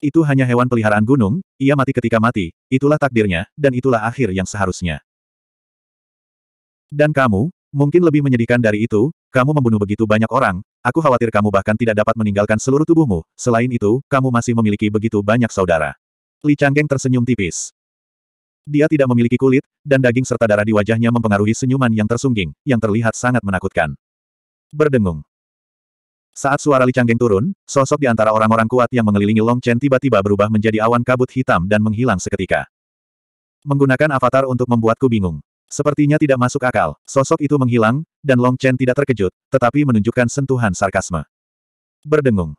Itu hanya hewan peliharaan gunung, ia mati ketika mati, itulah takdirnya, dan itulah akhir yang seharusnya. Dan kamu, mungkin lebih menyedihkan dari itu, kamu membunuh begitu banyak orang, aku khawatir kamu bahkan tidak dapat meninggalkan seluruh tubuhmu, selain itu, kamu masih memiliki begitu banyak saudara. Li Changgeng tersenyum tipis. Dia tidak memiliki kulit, dan daging serta darah di wajahnya mempengaruhi senyuman yang tersungging, yang terlihat sangat menakutkan. Berdengung. Saat suara Li Changgeng turun, sosok di antara orang-orang kuat yang mengelilingi Long Chen tiba-tiba berubah menjadi awan kabut hitam dan menghilang seketika. Menggunakan avatar untuk membuatku bingung. Sepertinya tidak masuk akal, sosok itu menghilang, dan Long Chen tidak terkejut, tetapi menunjukkan sentuhan sarkasme. Berdengung.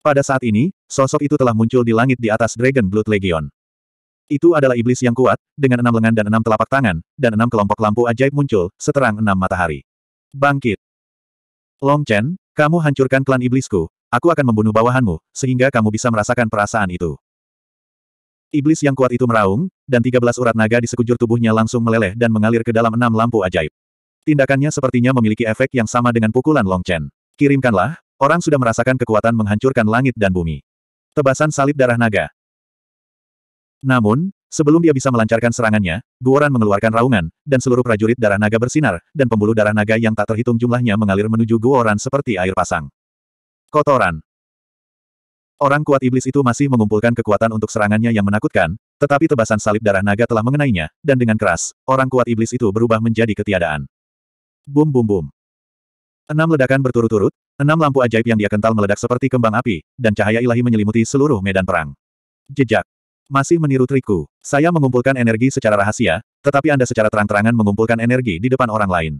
Pada saat ini, sosok itu telah muncul di langit di atas Dragon Blood Legion. Itu adalah iblis yang kuat, dengan enam lengan dan enam telapak tangan, dan enam kelompok lampu ajaib muncul, seterang enam matahari. Bangkit! Long Chen, kamu hancurkan klan iblisku, aku akan membunuh bawahanmu, sehingga kamu bisa merasakan perasaan itu. Iblis yang kuat itu meraung, dan 13 urat naga di sekujur tubuhnya langsung meleleh dan mengalir ke dalam enam lampu ajaib. Tindakannya sepertinya memiliki efek yang sama dengan pukulan Long Chen. Kirimkanlah, orang sudah merasakan kekuatan menghancurkan langit dan bumi. Tebasan salib darah naga. Namun, Sebelum dia bisa melancarkan serangannya, Guoran mengeluarkan raungan, dan seluruh prajurit darah naga bersinar, dan pembuluh darah naga yang tak terhitung jumlahnya mengalir menuju Guoran seperti air pasang. Kotoran Orang kuat iblis itu masih mengumpulkan kekuatan untuk serangannya yang menakutkan, tetapi tebasan salib darah naga telah mengenainya, dan dengan keras, orang kuat iblis itu berubah menjadi ketiadaan. Bum bum bum. Enam ledakan berturut-turut, enam lampu ajaib yang dia kental meledak seperti kembang api, dan cahaya ilahi menyelimuti seluruh medan perang. Jejak. Masih meniru trikku. Saya mengumpulkan energi secara rahasia, tetapi Anda secara terang-terangan mengumpulkan energi di depan orang lain.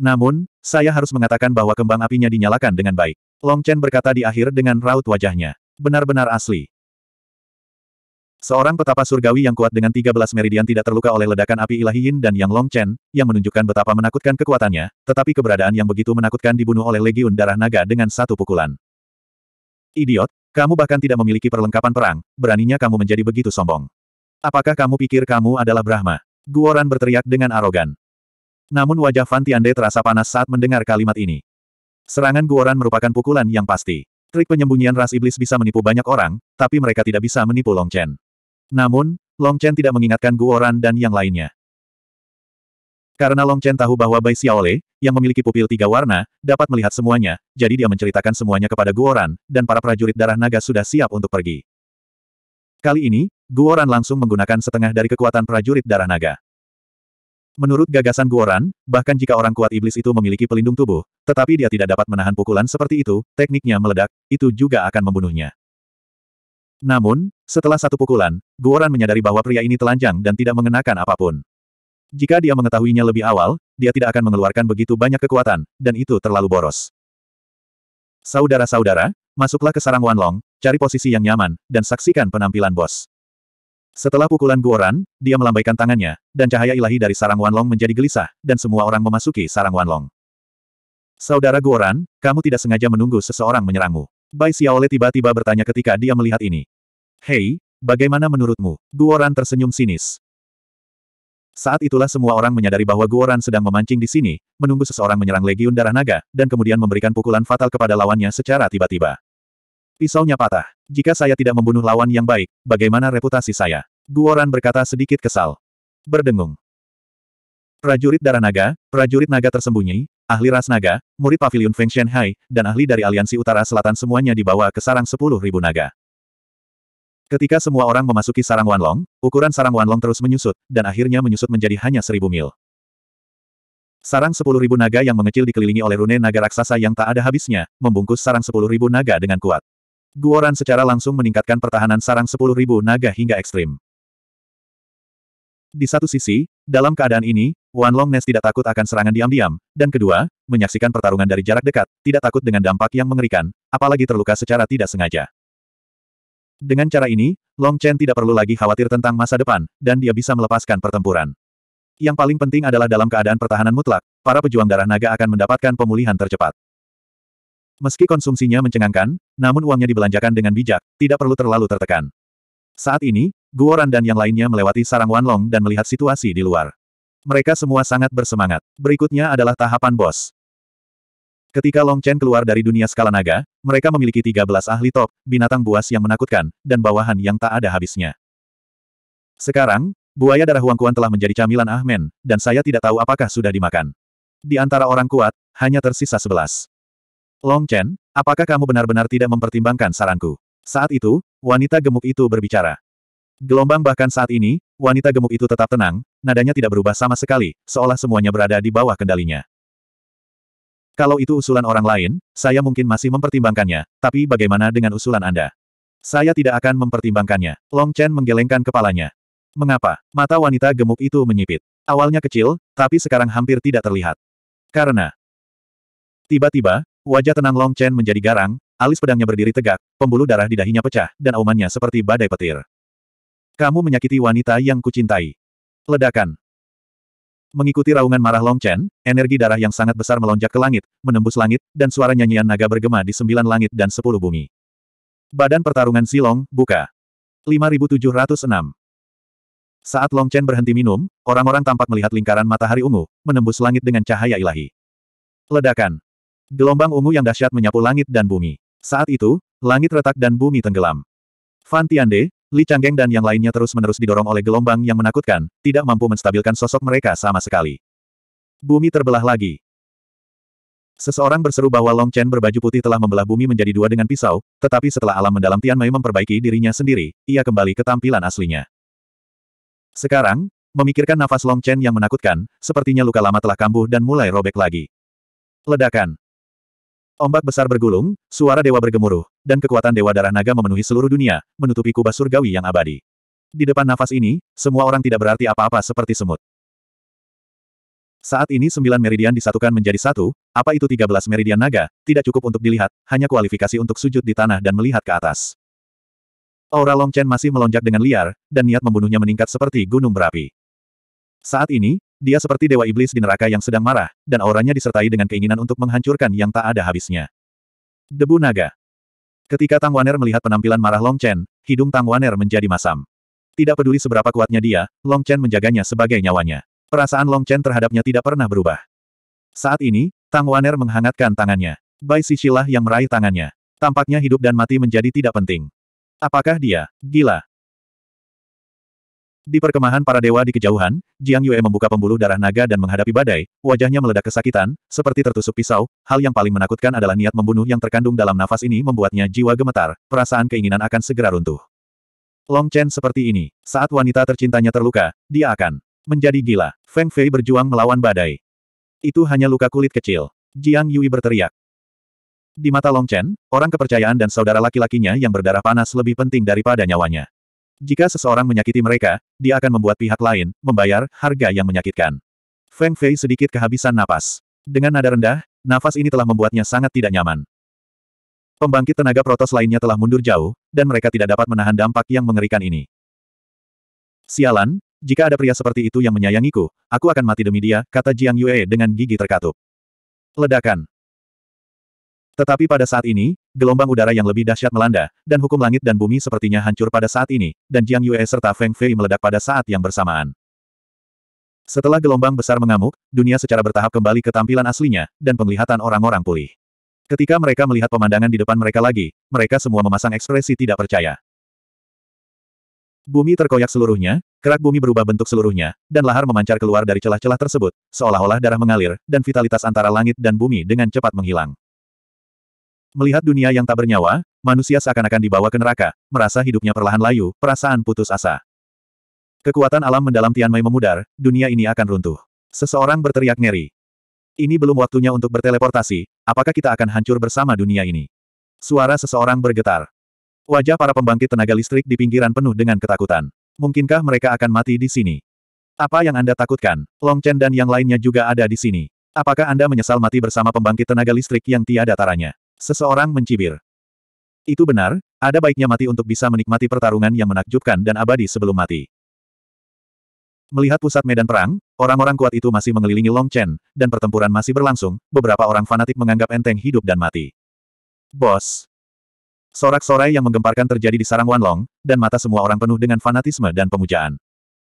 Namun, saya harus mengatakan bahwa kembang apinya dinyalakan dengan baik. Long Chen berkata di akhir dengan raut wajahnya. Benar-benar asli. Seorang petapa surgawi yang kuat dengan 13 meridian tidak terluka oleh ledakan api ilahi Yin dan Yang Long Chen, yang menunjukkan betapa menakutkan kekuatannya, tetapi keberadaan yang begitu menakutkan dibunuh oleh Legiun Darah Naga dengan satu pukulan. Idiot, kamu bahkan tidak memiliki perlengkapan perang, beraninya kamu menjadi begitu sombong. Apakah kamu pikir kamu adalah Brahma? Guoran berteriak dengan arogan. Namun wajah Fan Tiande terasa panas saat mendengar kalimat ini. Serangan Guoran merupakan pukulan yang pasti. Trik penyembunyian ras iblis bisa menipu banyak orang, tapi mereka tidak bisa menipu Long Chen. Namun, Long Chen tidak mengingatkan Guoran dan yang lainnya. Karena Long Chen tahu bahwa Bai Xiaole, yang memiliki pupil tiga warna, dapat melihat semuanya, jadi dia menceritakan semuanya kepada Guoran, dan para prajurit darah naga sudah siap untuk pergi. Kali ini, Guoran langsung menggunakan setengah dari kekuatan prajurit darah naga. Menurut gagasan Guoran, bahkan jika orang kuat iblis itu memiliki pelindung tubuh, tetapi dia tidak dapat menahan pukulan seperti itu, tekniknya meledak, itu juga akan membunuhnya. Namun, setelah satu pukulan, Guoran menyadari bahwa pria ini telanjang dan tidak mengenakan apapun. Jika dia mengetahuinya lebih awal, dia tidak akan mengeluarkan begitu banyak kekuatan, dan itu terlalu boros. Saudara-saudara, masuklah ke sarang Wanlong, cari posisi yang nyaman, dan saksikan penampilan bos. Setelah pukulan Guoran, dia melambaikan tangannya, dan cahaya ilahi dari sarang Wanlong menjadi gelisah, dan semua orang memasuki sarang Wanlong. Saudara Guoran, kamu tidak sengaja menunggu seseorang menyerangmu. Bai Xiaole tiba-tiba bertanya ketika dia melihat ini. Hei, bagaimana menurutmu? Guoran tersenyum sinis. Saat itulah semua orang menyadari bahwa Guoran sedang memancing di sini, menunggu seseorang menyerang Legiun Darah Naga, dan kemudian memberikan pukulan fatal kepada lawannya secara tiba-tiba. Pisaunya patah. Jika saya tidak membunuh lawan yang baik, bagaimana reputasi saya? Guoran berkata sedikit kesal. Berdengung. Prajurit Darah Naga, prajurit naga tersembunyi, ahli ras naga, murid pavilion Feng Shenhai, dan ahli dari Aliansi Utara Selatan semuanya dibawa ke sarang 10.000 naga. Ketika semua orang memasuki sarang Wanlong, ukuran sarang Wanlong terus menyusut, dan akhirnya menyusut menjadi hanya seribu mil. Sarang sepuluh ribu naga yang mengecil dikelilingi oleh rune naga raksasa yang tak ada habisnya, membungkus sarang sepuluh ribu naga dengan kuat. Guoran secara langsung meningkatkan pertahanan sarang sepuluh ribu naga hingga ekstrim. Di satu sisi, dalam keadaan ini, Wan Long Nes tidak takut akan serangan diam-diam, dan kedua, menyaksikan pertarungan dari jarak dekat, tidak takut dengan dampak yang mengerikan, apalagi terluka secara tidak sengaja. Dengan cara ini, Long Chen tidak perlu lagi khawatir tentang masa depan, dan dia bisa melepaskan pertempuran. Yang paling penting adalah dalam keadaan pertahanan mutlak, para pejuang darah naga akan mendapatkan pemulihan tercepat. Meski konsumsinya mencengangkan, namun uangnya dibelanjakan dengan bijak, tidak perlu terlalu tertekan. Saat ini, Guoran dan yang lainnya melewati sarang Wanlong dan melihat situasi di luar. Mereka semua sangat bersemangat. Berikutnya adalah tahapan bos. Ketika Long Chen keluar dari dunia skala naga, mereka memiliki 13 ahli top, binatang buas yang menakutkan, dan bawahan yang tak ada habisnya. Sekarang, buaya darah Huangkuan telah menjadi camilan Ahmen, dan saya tidak tahu apakah sudah dimakan. Di antara orang kuat, hanya tersisa 11. Long Chen, apakah kamu benar-benar tidak mempertimbangkan saranku? Saat itu, wanita gemuk itu berbicara. Gelombang bahkan saat ini, wanita gemuk itu tetap tenang, nadanya tidak berubah sama sekali, seolah semuanya berada di bawah kendalinya. Kalau itu usulan orang lain, saya mungkin masih mempertimbangkannya, tapi bagaimana dengan usulan Anda? Saya tidak akan mempertimbangkannya. Long Chen menggelengkan kepalanya. Mengapa? Mata wanita gemuk itu menyipit. Awalnya kecil, tapi sekarang hampir tidak terlihat. Karena... Tiba-tiba, wajah tenang Long Chen menjadi garang, alis pedangnya berdiri tegak, pembuluh darah di dahinya pecah, dan aumannya seperti badai petir. Kamu menyakiti wanita yang kucintai. Ledakan. Mengikuti raungan marah Long Chen, energi darah yang sangat besar melonjak ke langit, menembus langit, dan suara nyanyian naga bergema di sembilan langit dan sepuluh bumi. Badan pertarungan Silong, buka. 5706 Saat Long Chen berhenti minum, orang-orang tampak melihat lingkaran matahari ungu, menembus langit dengan cahaya ilahi. Ledakan. Gelombang ungu yang dahsyat menyapu langit dan bumi. Saat itu, langit retak dan bumi tenggelam. Fan Tiande, Li Changgeng dan yang lainnya terus-menerus didorong oleh gelombang yang menakutkan, tidak mampu menstabilkan sosok mereka sama sekali. Bumi terbelah lagi. Seseorang berseru bahwa Long Chen berbaju putih telah membelah bumi menjadi dua dengan pisau, tetapi setelah alam mendalam Tian Mei memperbaiki dirinya sendiri, ia kembali ke tampilan aslinya. Sekarang, memikirkan nafas Long Chen yang menakutkan, sepertinya luka lama telah kambuh dan mulai robek lagi. Ledakan. Ombak besar bergulung, suara dewa bergemuruh, dan kekuatan dewa darah naga memenuhi seluruh dunia, menutupi kubah surgawi yang abadi. Di depan nafas ini, semua orang tidak berarti apa-apa seperti semut. Saat ini sembilan meridian disatukan menjadi satu, apa itu tiga belas meridian naga, tidak cukup untuk dilihat, hanya kualifikasi untuk sujud di tanah dan melihat ke atas. Aura Long Chen masih melonjak dengan liar, dan niat membunuhnya meningkat seperti gunung berapi. Saat ini, dia seperti dewa iblis di neraka yang sedang marah, dan auranya disertai dengan keinginan untuk menghancurkan yang tak ada habisnya. Debu naga. Ketika Tang Waner melihat penampilan marah Long Chen, hidung Tang Waner menjadi masam. Tidak peduli seberapa kuatnya dia, Long Chen menjaganya sebagai nyawanya. Perasaan Long Chen terhadapnya tidak pernah berubah. Saat ini, Tang Waner menghangatkan tangannya. Bai Sishilah yang meraih tangannya. Tampaknya hidup dan mati menjadi tidak penting. Apakah dia, gila? Di perkemahan para dewa di kejauhan, Jiang Yue membuka pembuluh darah naga dan menghadapi badai, wajahnya meledak kesakitan, seperti tertusuk pisau, hal yang paling menakutkan adalah niat membunuh yang terkandung dalam nafas ini membuatnya jiwa gemetar, perasaan keinginan akan segera runtuh. Long Chen seperti ini, saat wanita tercintanya terluka, dia akan menjadi gila. Feng Fei berjuang melawan badai. Itu hanya luka kulit kecil. Jiang Yue berteriak. Di mata Long Chen, orang kepercayaan dan saudara laki-lakinya yang berdarah panas lebih penting daripada nyawanya. Jika seseorang menyakiti mereka, dia akan membuat pihak lain membayar harga yang menyakitkan. Feng Fei sedikit kehabisan napas. Dengan nada rendah, nafas ini telah membuatnya sangat tidak nyaman. Pembangkit tenaga protos lainnya telah mundur jauh, dan mereka tidak dapat menahan dampak yang mengerikan ini. Sialan, jika ada pria seperti itu yang menyayangiku, aku akan mati demi dia, kata Jiang Yue dengan gigi terkatup. Ledakan. Tetapi pada saat ini, gelombang udara yang lebih dahsyat melanda, dan hukum langit dan bumi sepertinya hancur pada saat ini, dan Jiang Yue serta Feng Fei meledak pada saat yang bersamaan. Setelah gelombang besar mengamuk, dunia secara bertahap kembali ke tampilan aslinya, dan penglihatan orang-orang pulih. Ketika mereka melihat pemandangan di depan mereka lagi, mereka semua memasang ekspresi tidak percaya. Bumi terkoyak seluruhnya, kerak bumi berubah bentuk seluruhnya, dan lahar memancar keluar dari celah-celah tersebut, seolah-olah darah mengalir, dan vitalitas antara langit dan bumi dengan cepat menghilang. Melihat dunia yang tak bernyawa, manusia seakan-akan dibawa ke neraka, merasa hidupnya perlahan layu, perasaan putus asa. Kekuatan alam mendalam Tian Mei memudar, dunia ini akan runtuh. Seseorang berteriak ngeri. Ini belum waktunya untuk berteleportasi, apakah kita akan hancur bersama dunia ini? Suara seseorang bergetar. Wajah para pembangkit tenaga listrik di pinggiran penuh dengan ketakutan. Mungkinkah mereka akan mati di sini? Apa yang Anda takutkan? Long Chen dan yang lainnya juga ada di sini. Apakah Anda menyesal mati bersama pembangkit tenaga listrik yang tiada taranya? Seseorang mencibir. Itu benar, ada baiknya mati untuk bisa menikmati pertarungan yang menakjubkan dan abadi sebelum mati. Melihat pusat medan perang, orang-orang kuat itu masih mengelilingi Long Chen, dan pertempuran masih berlangsung, beberapa orang fanatik menganggap enteng hidup dan mati. Bos. Sorak-sorai yang menggemparkan terjadi di sarang Long, dan mata semua orang penuh dengan fanatisme dan pemujaan.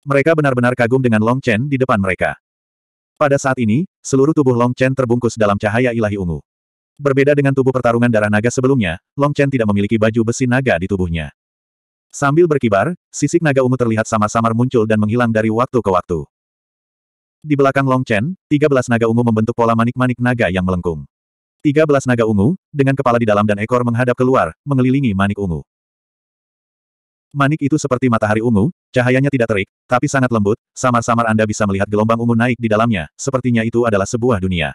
Mereka benar-benar kagum dengan Long Chen di depan mereka. Pada saat ini, seluruh tubuh Long Chen terbungkus dalam cahaya ilahi ungu. Berbeda dengan tubuh pertarungan darah naga sebelumnya, Long Chen tidak memiliki baju besi naga di tubuhnya. Sambil berkibar, sisik naga ungu terlihat samar-samar muncul dan menghilang dari waktu ke waktu. Di belakang Long Chen, 13 naga ungu membentuk pola manik-manik naga yang melengkung. 13 naga ungu, dengan kepala di dalam dan ekor menghadap keluar, mengelilingi manik ungu. Manik itu seperti matahari ungu, cahayanya tidak terik, tapi sangat lembut, samar-samar Anda bisa melihat gelombang ungu naik di dalamnya, sepertinya itu adalah sebuah dunia.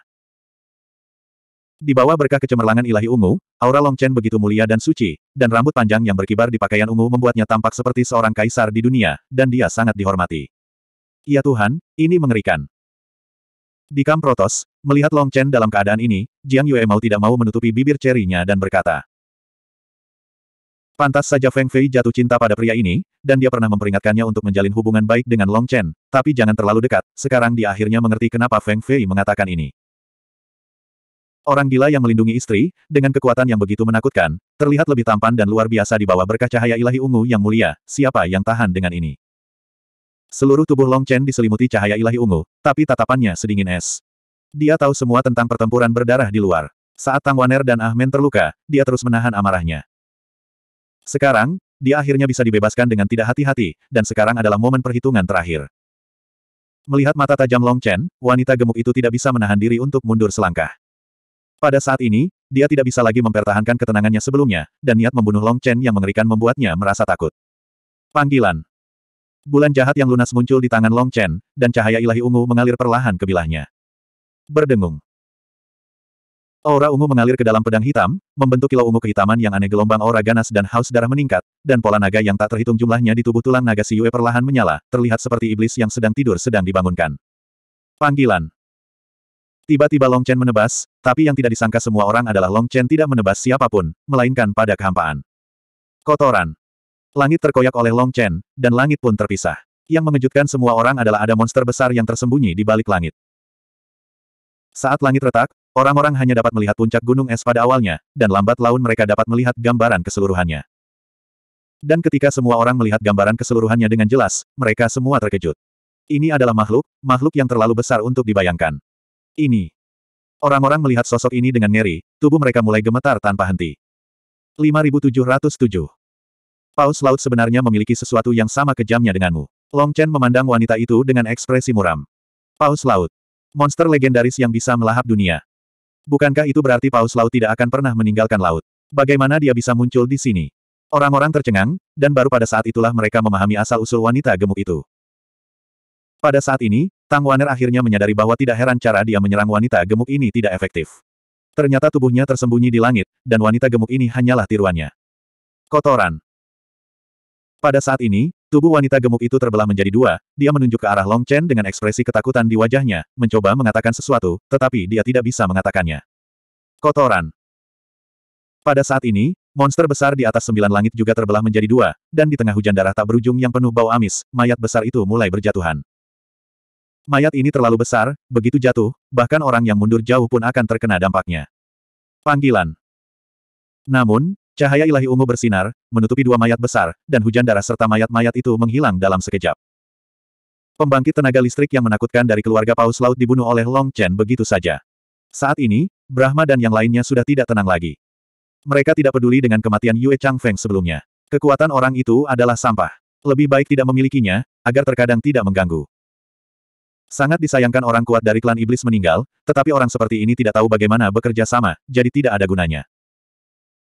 Di bawah berkah kecemerlangan ilahi ungu, aura Long Chen begitu mulia dan suci, dan rambut panjang yang berkibar di pakaian ungu membuatnya tampak seperti seorang kaisar di dunia, dan dia sangat dihormati. Ya Tuhan, ini mengerikan. Di Kam Protos, melihat Long Chen dalam keadaan ini, Jiang Yue mau tidak mau menutupi bibir cerinya dan berkata, Pantas saja Feng Fei jatuh cinta pada pria ini, dan dia pernah memperingatkannya untuk menjalin hubungan baik dengan Long Chen, tapi jangan terlalu dekat, sekarang dia akhirnya mengerti kenapa Feng Fei mengatakan ini. Orang gila yang melindungi istri, dengan kekuatan yang begitu menakutkan, terlihat lebih tampan dan luar biasa di bawah berkah cahaya ilahi ungu yang mulia, siapa yang tahan dengan ini? Seluruh tubuh Long Chen diselimuti cahaya ilahi ungu, tapi tatapannya sedingin es. Dia tahu semua tentang pertempuran berdarah di luar. Saat Tang Waner dan Ahmen terluka, dia terus menahan amarahnya. Sekarang, dia akhirnya bisa dibebaskan dengan tidak hati-hati, dan sekarang adalah momen perhitungan terakhir. Melihat mata tajam Long Chen, wanita gemuk itu tidak bisa menahan diri untuk mundur selangkah. Pada saat ini, dia tidak bisa lagi mempertahankan ketenangannya sebelumnya, dan niat membunuh Long Chen yang mengerikan membuatnya merasa takut. Panggilan Bulan jahat yang lunas muncul di tangan Long Chen, dan cahaya ilahi ungu mengalir perlahan ke bilahnya. Berdengung. Aura ungu mengalir ke dalam pedang hitam, membentuk kilau ungu kehitaman yang aneh gelombang aura ganas dan haus darah meningkat, dan pola naga yang tak terhitung jumlahnya di tubuh tulang naga si Yue perlahan menyala, terlihat seperti iblis yang sedang tidur sedang dibangunkan. Panggilan Tiba-tiba Long Chen menebas, tapi yang tidak disangka semua orang adalah Long Chen tidak menebas siapapun, melainkan pada kehampaan. Kotoran. Langit terkoyak oleh Long Chen, dan langit pun terpisah. Yang mengejutkan semua orang adalah ada monster besar yang tersembunyi di balik langit. Saat langit retak, orang-orang hanya dapat melihat puncak gunung es pada awalnya, dan lambat laun mereka dapat melihat gambaran keseluruhannya. Dan ketika semua orang melihat gambaran keseluruhannya dengan jelas, mereka semua terkejut. Ini adalah makhluk, makhluk yang terlalu besar untuk dibayangkan ini. Orang-orang melihat sosok ini dengan ngeri, tubuh mereka mulai gemetar tanpa henti. 5707 Paus laut sebenarnya memiliki sesuatu yang sama kejamnya denganmu. Long Chen memandang wanita itu dengan ekspresi muram. Paus laut. Monster legendaris yang bisa melahap dunia. Bukankah itu berarti paus laut tidak akan pernah meninggalkan laut? Bagaimana dia bisa muncul di sini? Orang-orang tercengang, dan baru pada saat itulah mereka memahami asal-usul wanita gemuk itu. Pada saat ini, Tang Waner akhirnya menyadari bahwa tidak heran cara dia menyerang wanita gemuk ini tidak efektif. Ternyata tubuhnya tersembunyi di langit, dan wanita gemuk ini hanyalah tiruannya. Kotoran. Pada saat ini, tubuh wanita gemuk itu terbelah menjadi dua, dia menunjuk ke arah Long Chen dengan ekspresi ketakutan di wajahnya, mencoba mengatakan sesuatu, tetapi dia tidak bisa mengatakannya. Kotoran. Pada saat ini, monster besar di atas sembilan langit juga terbelah menjadi dua, dan di tengah hujan darah tak berujung yang penuh bau amis, mayat besar itu mulai berjatuhan. Mayat ini terlalu besar, begitu jatuh, bahkan orang yang mundur jauh pun akan terkena dampaknya. Panggilan. Namun, cahaya ilahi ungu bersinar, menutupi dua mayat besar, dan hujan darah serta mayat-mayat itu menghilang dalam sekejap. Pembangkit tenaga listrik yang menakutkan dari keluarga Paus Laut dibunuh oleh Long Chen begitu saja. Saat ini, Brahma dan yang lainnya sudah tidak tenang lagi. Mereka tidak peduli dengan kematian Yue Chang Feng sebelumnya. Kekuatan orang itu adalah sampah. Lebih baik tidak memilikinya, agar terkadang tidak mengganggu. Sangat disayangkan orang kuat dari klan iblis meninggal, tetapi orang seperti ini tidak tahu bagaimana bekerja sama, jadi tidak ada gunanya.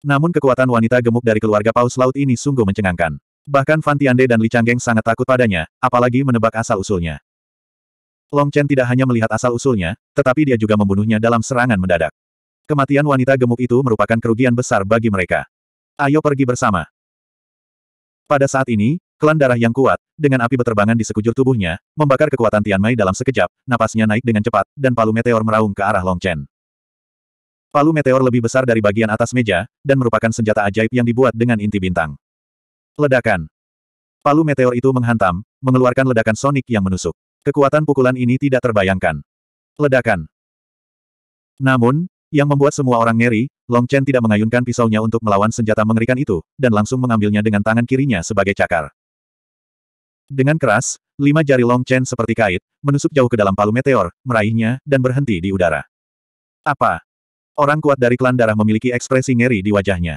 Namun kekuatan wanita gemuk dari keluarga Paus Laut ini sungguh mencengangkan. Bahkan Fan Tiande dan Li Changgeng sangat takut padanya, apalagi menebak asal-usulnya. Long Chen tidak hanya melihat asal-usulnya, tetapi dia juga membunuhnya dalam serangan mendadak. Kematian wanita gemuk itu merupakan kerugian besar bagi mereka. Ayo pergi bersama. Pada saat ini, klan darah yang kuat, dengan api beterbangan di sekujur tubuhnya, membakar kekuatan Tian Mei dalam sekejap, napasnya naik dengan cepat, dan palu meteor meraung ke arah Long Chen. Palu meteor lebih besar dari bagian atas meja, dan merupakan senjata ajaib yang dibuat dengan inti bintang. Ledakan. Palu meteor itu menghantam, mengeluarkan ledakan sonik yang menusuk. Kekuatan pukulan ini tidak terbayangkan. Ledakan. Namun, yang membuat semua orang ngeri, Long Chen tidak mengayunkan pisaunya untuk melawan senjata mengerikan itu, dan langsung mengambilnya dengan tangan kirinya sebagai cakar. Dengan keras, lima jari Long Chen seperti kait, menusuk jauh ke dalam palu meteor, meraihnya, dan berhenti di udara. Apa? Orang kuat dari klan darah memiliki ekspresi ngeri di wajahnya.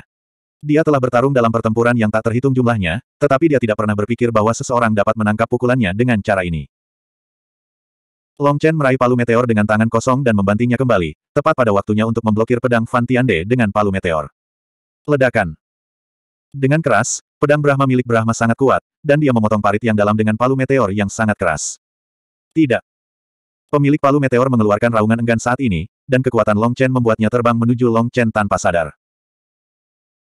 Dia telah bertarung dalam pertempuran yang tak terhitung jumlahnya, tetapi dia tidak pernah berpikir bahwa seseorang dapat menangkap pukulannya dengan cara ini. Long Chen meraih palu meteor dengan tangan kosong dan membantingnya kembali, tepat pada waktunya untuk memblokir pedang Fantiande dengan palu meteor. Ledakan. Dengan keras, pedang Brahma milik Brahma sangat kuat, dan dia memotong parit yang dalam dengan palu meteor yang sangat keras. Tidak. Pemilik palu meteor mengeluarkan raungan enggan saat ini, dan kekuatan Long Chen membuatnya terbang menuju Long Chen tanpa sadar.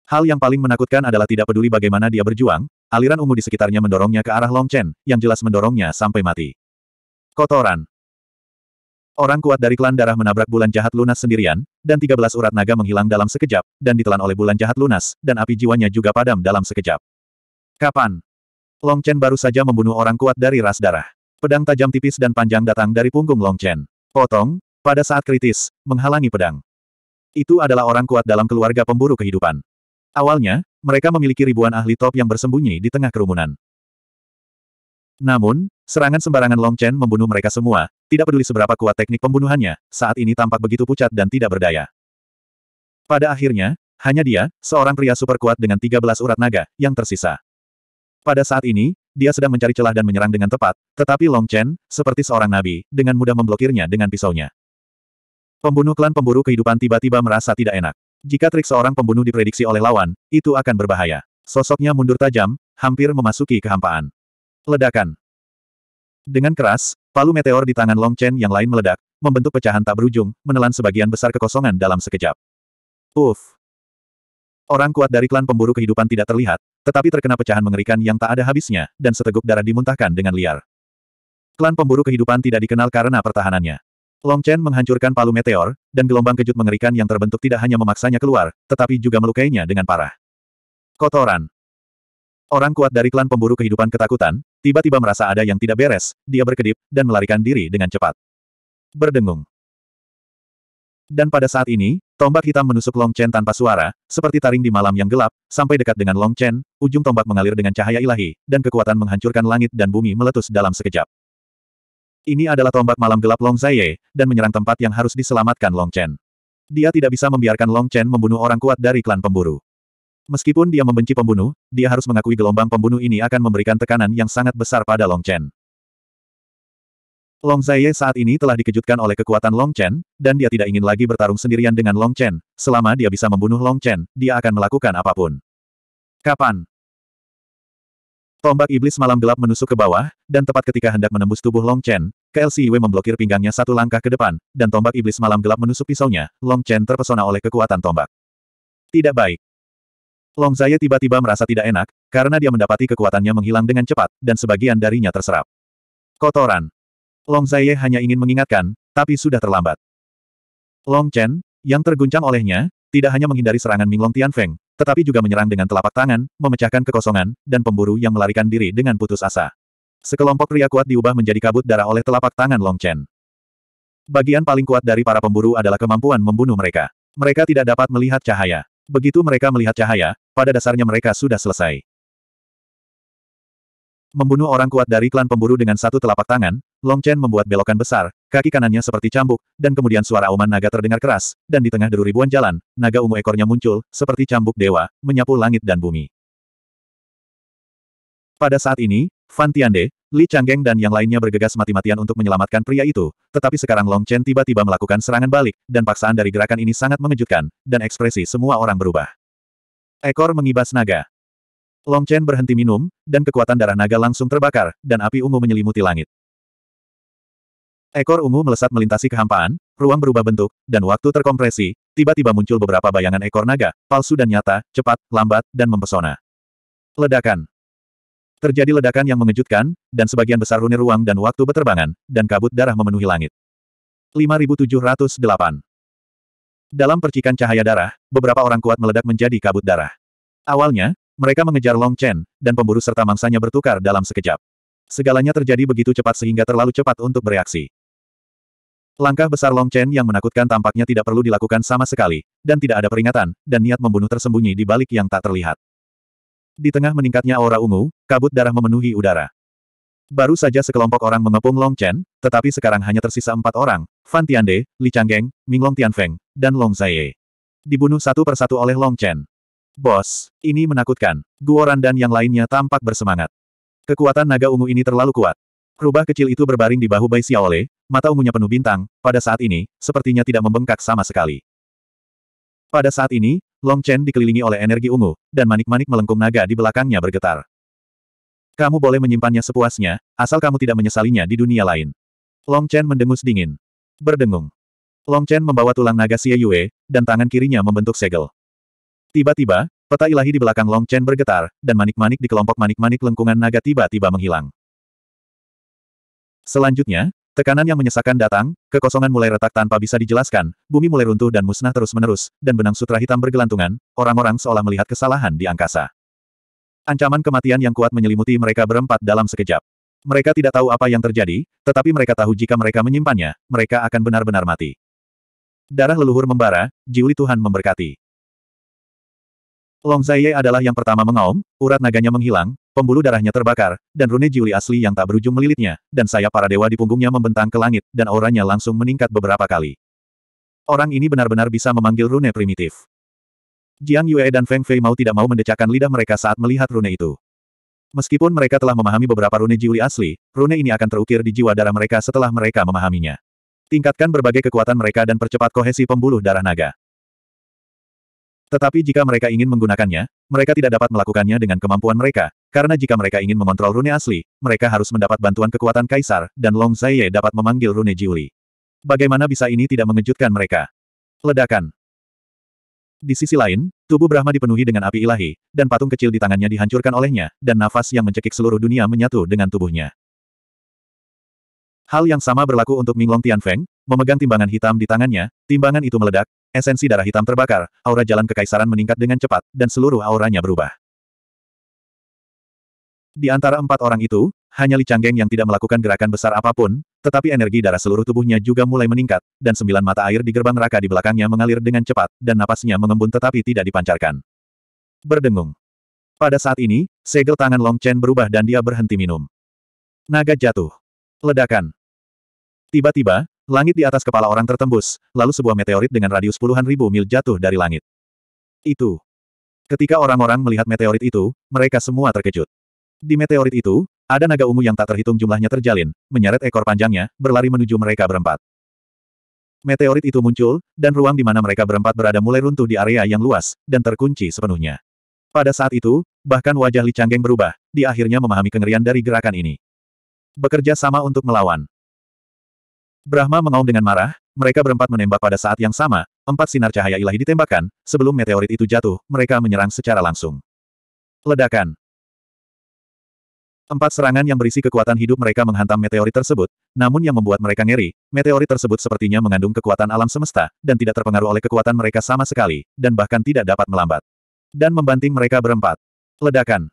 Hal yang paling menakutkan adalah tidak peduli bagaimana dia berjuang, aliran ungu di sekitarnya mendorongnya ke arah Long Chen, yang jelas mendorongnya sampai mati. Kotoran. Orang kuat dari klan darah menabrak bulan jahat lunas sendirian, dan 13 urat naga menghilang dalam sekejap, dan ditelan oleh bulan jahat lunas, dan api jiwanya juga padam dalam sekejap. Kapan? Long Chen baru saja membunuh orang kuat dari ras darah. Pedang tajam tipis dan panjang datang dari punggung Long Chen. Potong, pada saat kritis, menghalangi pedang. Itu adalah orang kuat dalam keluarga pemburu kehidupan. Awalnya, mereka memiliki ribuan ahli top yang bersembunyi di tengah kerumunan. Namun, serangan sembarangan Long Chen membunuh mereka semua, tidak peduli seberapa kuat teknik pembunuhannya, saat ini tampak begitu pucat dan tidak berdaya. Pada akhirnya, hanya dia, seorang pria super kuat dengan 13 urat naga, yang tersisa. Pada saat ini, dia sedang mencari celah dan menyerang dengan tepat, tetapi Long Chen, seperti seorang nabi, dengan mudah memblokirnya dengan pisaunya. Pembunuh klan pemburu kehidupan tiba-tiba merasa tidak enak. Jika trik seorang pembunuh diprediksi oleh lawan, itu akan berbahaya. Sosoknya mundur tajam, hampir memasuki kehampaan. Ledakan. Dengan keras, palu meteor di tangan Long Chen yang lain meledak, membentuk pecahan tak berujung, menelan sebagian besar kekosongan dalam sekejap. Uff. Orang kuat dari klan pemburu kehidupan tidak terlihat, tetapi terkena pecahan mengerikan yang tak ada habisnya, dan seteguk darah dimuntahkan dengan liar. Klan pemburu kehidupan tidak dikenal karena pertahanannya. Long Chen menghancurkan palu meteor, dan gelombang kejut mengerikan yang terbentuk tidak hanya memaksanya keluar, tetapi juga melukainya dengan parah. Kotoran. Orang kuat dari klan pemburu kehidupan ketakutan, Tiba-tiba merasa ada yang tidak beres, dia berkedip, dan melarikan diri dengan cepat. Berdengung. Dan pada saat ini, tombak hitam menusuk Long Chen tanpa suara, seperti taring di malam yang gelap, sampai dekat dengan Long Chen, ujung tombak mengalir dengan cahaya ilahi, dan kekuatan menghancurkan langit dan bumi meletus dalam sekejap. Ini adalah tombak malam gelap Long Zaiye, dan menyerang tempat yang harus diselamatkan Long Chen. Dia tidak bisa membiarkan Long Chen membunuh orang kuat dari klan pemburu. Meskipun dia membenci pembunuh, dia harus mengakui gelombang pembunuh ini akan memberikan tekanan yang sangat besar pada Long Chen. Long Zaiye saat ini telah dikejutkan oleh kekuatan Long Chen, dan dia tidak ingin lagi bertarung sendirian dengan Long Chen. Selama dia bisa membunuh Long Chen, dia akan melakukan apapun. Kapan? Tombak iblis malam gelap menusuk ke bawah, dan tepat ketika hendak menembus tubuh Long Chen, KLCW memblokir pinggangnya satu langkah ke depan, dan tombak iblis malam gelap menusuk pisaunya, Long Chen terpesona oleh kekuatan tombak. Tidak baik. Long Zaya tiba-tiba merasa tidak enak, karena dia mendapati kekuatannya menghilang dengan cepat, dan sebagian darinya terserap. Kotoran. Long Zaye hanya ingin mengingatkan, tapi sudah terlambat. Long Chen, yang terguncang olehnya, tidak hanya menghindari serangan Minglong Tianfeng, tetapi juga menyerang dengan telapak tangan, memecahkan kekosongan, dan pemburu yang melarikan diri dengan putus asa. Sekelompok pria kuat diubah menjadi kabut darah oleh telapak tangan Long Chen. Bagian paling kuat dari para pemburu adalah kemampuan membunuh mereka. Mereka tidak dapat melihat cahaya. Begitu mereka melihat cahaya, pada dasarnya mereka sudah selesai. Membunuh orang kuat dari klan pemburu dengan satu telapak tangan, Long Chen membuat belokan besar, kaki kanannya seperti cambuk, dan kemudian suara auman naga terdengar keras, dan di tengah deru ribuan jalan, naga ungu ekornya muncul, seperti cambuk dewa, menyapu langit dan bumi. Pada saat ini, Fan Tiande, Li Changgeng dan yang lainnya bergegas mati-matian untuk menyelamatkan pria itu, tetapi sekarang Long Chen tiba-tiba melakukan serangan balik, dan paksaan dari gerakan ini sangat mengejutkan, dan ekspresi semua orang berubah. Ekor mengibas naga. Long Chen berhenti minum, dan kekuatan darah naga langsung terbakar, dan api ungu menyelimuti langit. Ekor ungu melesat melintasi kehampaan, ruang berubah bentuk, dan waktu terkompresi, tiba-tiba muncul beberapa bayangan ekor naga, palsu dan nyata, cepat, lambat, dan mempesona. Ledakan. Terjadi ledakan yang mengejutkan, dan sebagian besar rune ruang dan waktu berterbangan, dan kabut darah memenuhi langit. 5708 Dalam percikan cahaya darah, beberapa orang kuat meledak menjadi kabut darah. Awalnya, mereka mengejar Long Chen, dan pemburu serta mangsanya bertukar dalam sekejap. Segalanya terjadi begitu cepat sehingga terlalu cepat untuk bereaksi. Langkah besar Long Chen yang menakutkan tampaknya tidak perlu dilakukan sama sekali, dan tidak ada peringatan, dan niat membunuh tersembunyi di balik yang tak terlihat. Di tengah meningkatnya aura ungu, kabut darah memenuhi udara. Baru saja sekelompok orang mengepung Long Chen, tetapi sekarang hanya tersisa empat orang, Fan Tiande, Li Changgeng, Minglong Tianfeng, dan Long Zaiye. Dibunuh satu persatu oleh Long Chen. Bos, ini menakutkan. Guoran dan yang lainnya tampak bersemangat. Kekuatan naga ungu ini terlalu kuat. Rubah kecil itu berbaring di bahu Bai Xiaole, mata ungunya penuh bintang, pada saat ini, sepertinya tidak membengkak sama sekali. Pada saat ini, Long Chen dikelilingi oleh energi ungu, dan manik-manik melengkung naga di belakangnya bergetar. Kamu boleh menyimpannya sepuasnya, asal kamu tidak menyesalinya di dunia lain. Long Chen mendengus dingin. Berdengung. Long Chen membawa tulang naga Xie Yue, dan tangan kirinya membentuk segel. Tiba-tiba, peta ilahi di belakang Long Chen bergetar, dan manik-manik di kelompok manik-manik lengkungan naga tiba-tiba menghilang. Selanjutnya, Tekanan yang menyesakan datang, kekosongan mulai retak tanpa bisa dijelaskan, bumi mulai runtuh dan musnah terus-menerus, dan benang sutra hitam bergelantungan, orang-orang seolah melihat kesalahan di angkasa. Ancaman kematian yang kuat menyelimuti mereka berempat dalam sekejap. Mereka tidak tahu apa yang terjadi, tetapi mereka tahu jika mereka menyimpannya, mereka akan benar-benar mati. Darah leluhur membara, jiuli Tuhan memberkati. Long Zaiye adalah yang pertama mengaum, urat naganya menghilang, Pembuluh darahnya terbakar, dan rune Jiuli asli yang tak berujung melilitnya, dan sayap para dewa di punggungnya membentang ke langit, dan auranya langsung meningkat beberapa kali. Orang ini benar-benar bisa memanggil rune primitif. Jiang Yue dan Feng Fei mau tidak mau mendecakkan lidah mereka saat melihat rune itu. Meskipun mereka telah memahami beberapa rune Jiuli asli, rune ini akan terukir di jiwa darah mereka setelah mereka memahaminya. Tingkatkan berbagai kekuatan mereka dan percepat kohesi pembuluh darah naga. Tetapi jika mereka ingin menggunakannya, mereka tidak dapat melakukannya dengan kemampuan mereka, karena jika mereka ingin mengontrol rune asli, mereka harus mendapat bantuan kekuatan kaisar, dan Long Zaiye dapat memanggil rune Jiuli. Bagaimana bisa ini tidak mengejutkan mereka? Ledakan. Di sisi lain, tubuh Brahma dipenuhi dengan api ilahi, dan patung kecil di tangannya dihancurkan olehnya, dan nafas yang mencekik seluruh dunia menyatu dengan tubuhnya. Hal yang sama berlaku untuk Minglong Tianfeng, memegang timbangan hitam di tangannya, timbangan itu meledak, esensi darah hitam terbakar, aura jalan kekaisaran meningkat dengan cepat, dan seluruh auranya berubah. Di antara empat orang itu, hanya Li Changgeng yang tidak melakukan gerakan besar apapun, tetapi energi darah seluruh tubuhnya juga mulai meningkat, dan sembilan mata air di gerbang neraka di belakangnya mengalir dengan cepat, dan napasnya mengembun tetapi tidak dipancarkan. Berdengung. Pada saat ini, segel tangan Long Chen berubah dan dia berhenti minum. Naga jatuh. Ledakan. Tiba-tiba, langit di atas kepala orang tertembus, lalu sebuah meteorit dengan radius puluhan ribu mil jatuh dari langit. Itu. Ketika orang-orang melihat meteorit itu, mereka semua terkejut. Di meteorit itu, ada naga ungu yang tak terhitung jumlahnya terjalin, menyeret ekor panjangnya, berlari menuju mereka berempat. Meteorit itu muncul, dan ruang di mana mereka berempat berada mulai runtuh di area yang luas, dan terkunci sepenuhnya. Pada saat itu, bahkan wajah Li Changgeng berubah, di akhirnya memahami kengerian dari gerakan ini. Bekerja sama untuk melawan. Brahma mengaum dengan marah, mereka berempat menembak pada saat yang sama, empat sinar cahaya ilahi ditembakkan, sebelum meteorit itu jatuh, mereka menyerang secara langsung. Ledakan. Empat serangan yang berisi kekuatan hidup mereka menghantam meteorit tersebut, namun yang membuat mereka ngeri, meteorit tersebut sepertinya mengandung kekuatan alam semesta, dan tidak terpengaruh oleh kekuatan mereka sama sekali, dan bahkan tidak dapat melambat. Dan membanting mereka berempat. Ledakan.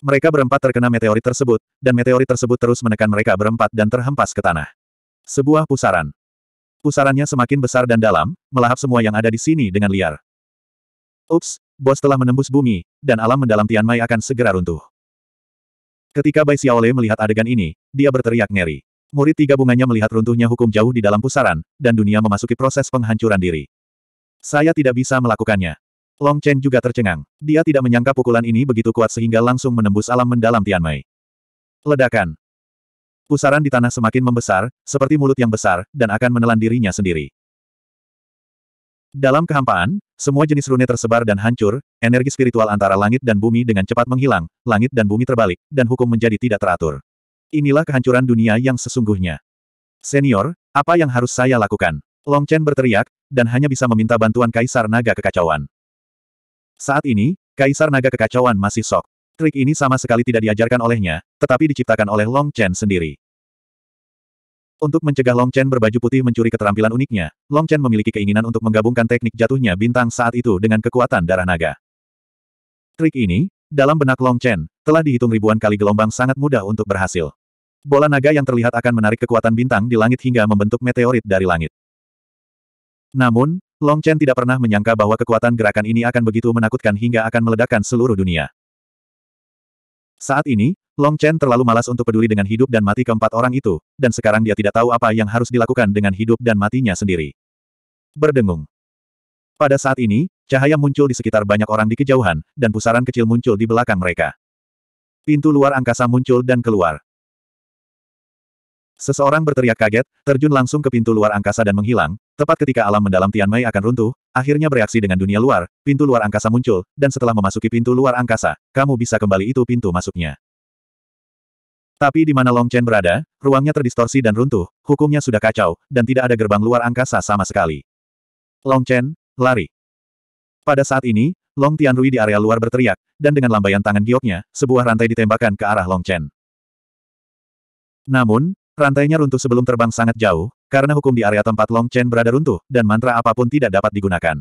Mereka berempat terkena meteorit tersebut, dan meteorit tersebut terus menekan mereka berempat dan terhempas ke tanah. Sebuah pusaran. Pusarannya semakin besar dan dalam, melahap semua yang ada di sini dengan liar. Ups, bos telah menembus bumi, dan alam mendalam Tianmai akan segera runtuh. Ketika Bai Xiaole melihat adegan ini, dia berteriak ngeri. Murid tiga bunganya melihat runtuhnya hukum jauh di dalam pusaran, dan dunia memasuki proses penghancuran diri. Saya tidak bisa melakukannya. Long Chen juga tercengang. Dia tidak menyangka pukulan ini begitu kuat sehingga langsung menembus alam mendalam Tian Mei. Ledakan. Pusaran di tanah semakin membesar, seperti mulut yang besar, dan akan menelan dirinya sendiri. Dalam kehampaan, semua jenis rune tersebar dan hancur, energi spiritual antara langit dan bumi dengan cepat menghilang, langit dan bumi terbalik, dan hukum menjadi tidak teratur. Inilah kehancuran dunia yang sesungguhnya. Senior, apa yang harus saya lakukan? Long Chen berteriak, dan hanya bisa meminta bantuan Kaisar Naga Kekacauan. Saat ini, Kaisar Naga Kekacauan masih sok. Trik ini sama sekali tidak diajarkan olehnya, tetapi diciptakan oleh Long Chen sendiri. Untuk mencegah Long Chen berbaju putih mencuri keterampilan uniknya, Long Chen memiliki keinginan untuk menggabungkan teknik jatuhnya bintang saat itu dengan kekuatan darah naga. Trik ini, dalam benak Long Chen, telah dihitung ribuan kali gelombang sangat mudah untuk berhasil. Bola naga yang terlihat akan menarik kekuatan bintang di langit hingga membentuk meteorit dari langit. Namun, Long Chen tidak pernah menyangka bahwa kekuatan gerakan ini akan begitu menakutkan hingga akan meledakkan seluruh dunia. Saat ini, Long Chen terlalu malas untuk peduli dengan hidup dan mati keempat orang itu, dan sekarang dia tidak tahu apa yang harus dilakukan dengan hidup dan matinya sendiri. Berdengung. Pada saat ini, cahaya muncul di sekitar banyak orang di kejauhan, dan pusaran kecil muncul di belakang mereka. Pintu luar angkasa muncul dan keluar. Seseorang berteriak kaget, terjun langsung ke pintu luar angkasa dan menghilang, Tepat ketika alam mendalam Tian Mei akan runtuh, akhirnya bereaksi dengan dunia luar, pintu luar angkasa muncul, dan setelah memasuki pintu luar angkasa, kamu bisa kembali itu pintu masuknya. Tapi di mana Long Chen berada, ruangnya terdistorsi dan runtuh, hukumnya sudah kacau, dan tidak ada gerbang luar angkasa sama sekali. Long Chen, lari. Pada saat ini, Long Tian Rui di area luar berteriak, dan dengan lambaian tangan gioknya, sebuah rantai ditembakkan ke arah Long Chen. Namun, rantainya runtuh sebelum terbang sangat jauh, karena hukum di area tempat Long Chen berada runtuh, dan mantra apapun tidak dapat digunakan.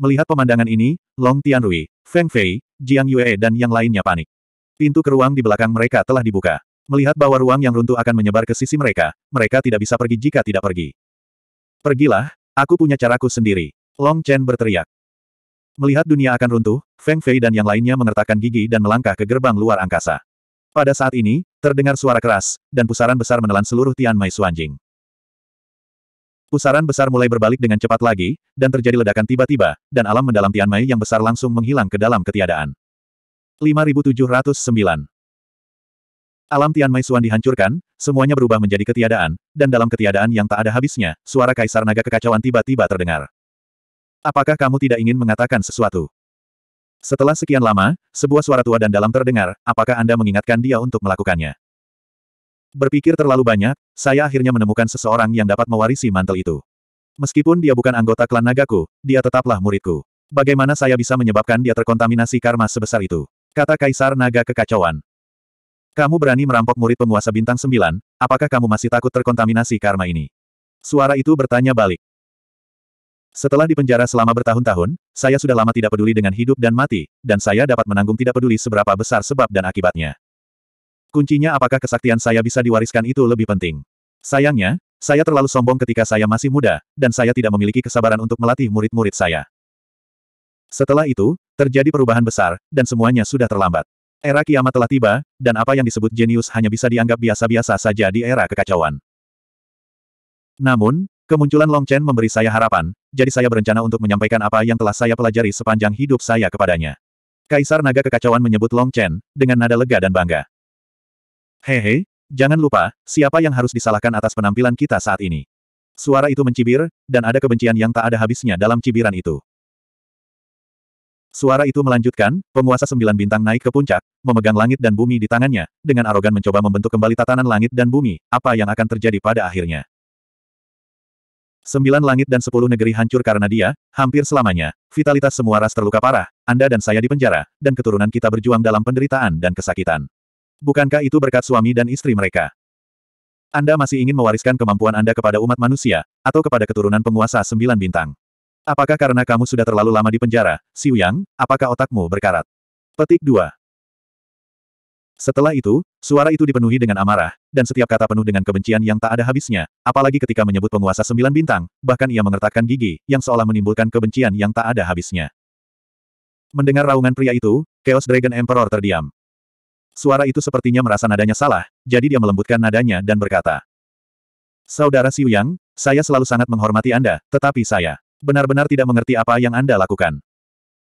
Melihat pemandangan ini, Long Tianrui, Feng Fei, Jiang Yue dan yang lainnya panik. Pintu ke ruang di belakang mereka telah dibuka. Melihat bahwa ruang yang runtuh akan menyebar ke sisi mereka, mereka tidak bisa pergi jika tidak pergi. Pergilah, aku punya caraku sendiri. Long Chen berteriak. Melihat dunia akan runtuh, Feng Fei dan yang lainnya mengertakkan gigi dan melangkah ke gerbang luar angkasa. Pada saat ini, terdengar suara keras, dan pusaran besar menelan seluruh Tian Mai Suanjing. Pusaran besar mulai berbalik dengan cepat lagi, dan terjadi ledakan tiba-tiba, dan alam mendalam Tianmai yang besar langsung menghilang ke dalam ketiadaan. 5709 Alam Tianmai Suan dihancurkan, semuanya berubah menjadi ketiadaan, dan dalam ketiadaan yang tak ada habisnya, suara Kaisar Naga Kekacauan tiba-tiba terdengar. Apakah kamu tidak ingin mengatakan sesuatu? Setelah sekian lama, sebuah suara tua dan dalam terdengar, apakah Anda mengingatkan dia untuk melakukannya? Berpikir terlalu banyak, saya akhirnya menemukan seseorang yang dapat mewarisi mantel itu. Meskipun dia bukan anggota klan nagaku, dia tetaplah muridku. Bagaimana saya bisa menyebabkan dia terkontaminasi karma sebesar itu? Kata Kaisar Naga kekacauan. Kamu berani merampok murid penguasa bintang sembilan, apakah kamu masih takut terkontaminasi karma ini? Suara itu bertanya balik. Setelah dipenjara selama bertahun-tahun, saya sudah lama tidak peduli dengan hidup dan mati, dan saya dapat menanggung tidak peduli seberapa besar sebab dan akibatnya. Kuncinya apakah kesaktian saya bisa diwariskan itu lebih penting. Sayangnya, saya terlalu sombong ketika saya masih muda, dan saya tidak memiliki kesabaran untuk melatih murid-murid saya. Setelah itu, terjadi perubahan besar, dan semuanya sudah terlambat. Era kiamat telah tiba, dan apa yang disebut jenius hanya bisa dianggap biasa-biasa saja di era kekacauan. Namun, Kemunculan Long Chen memberi saya harapan, jadi saya berencana untuk menyampaikan apa yang telah saya pelajari sepanjang hidup saya kepadanya. Kaisar Naga Kekacauan menyebut Long Chen, dengan nada lega dan bangga. Hehe, jangan lupa, siapa yang harus disalahkan atas penampilan kita saat ini. Suara itu mencibir, dan ada kebencian yang tak ada habisnya dalam cibiran itu. Suara itu melanjutkan, penguasa sembilan bintang naik ke puncak, memegang langit dan bumi di tangannya, dengan arogan mencoba membentuk kembali tatanan langit dan bumi, apa yang akan terjadi pada akhirnya. Sembilan langit dan sepuluh negeri hancur karena dia, hampir selamanya, vitalitas semua ras terluka parah, Anda dan saya dipenjara, dan keturunan kita berjuang dalam penderitaan dan kesakitan. Bukankah itu berkat suami dan istri mereka? Anda masih ingin mewariskan kemampuan Anda kepada umat manusia, atau kepada keturunan penguasa sembilan bintang. Apakah karena kamu sudah terlalu lama di penjara, Xiu Yang, apakah otakmu berkarat? Petik 2. Setelah itu, suara itu dipenuhi dengan amarah, dan setiap kata penuh dengan kebencian yang tak ada habisnya, apalagi ketika menyebut penguasa sembilan bintang, bahkan ia mengertakkan gigi, yang seolah menimbulkan kebencian yang tak ada habisnya. Mendengar raungan pria itu, Chaos Dragon Emperor terdiam. Suara itu sepertinya merasa nadanya salah, jadi dia melembutkan nadanya dan berkata. Saudara Xiu Yang, saya selalu sangat menghormati Anda, tetapi saya benar-benar tidak mengerti apa yang Anda lakukan.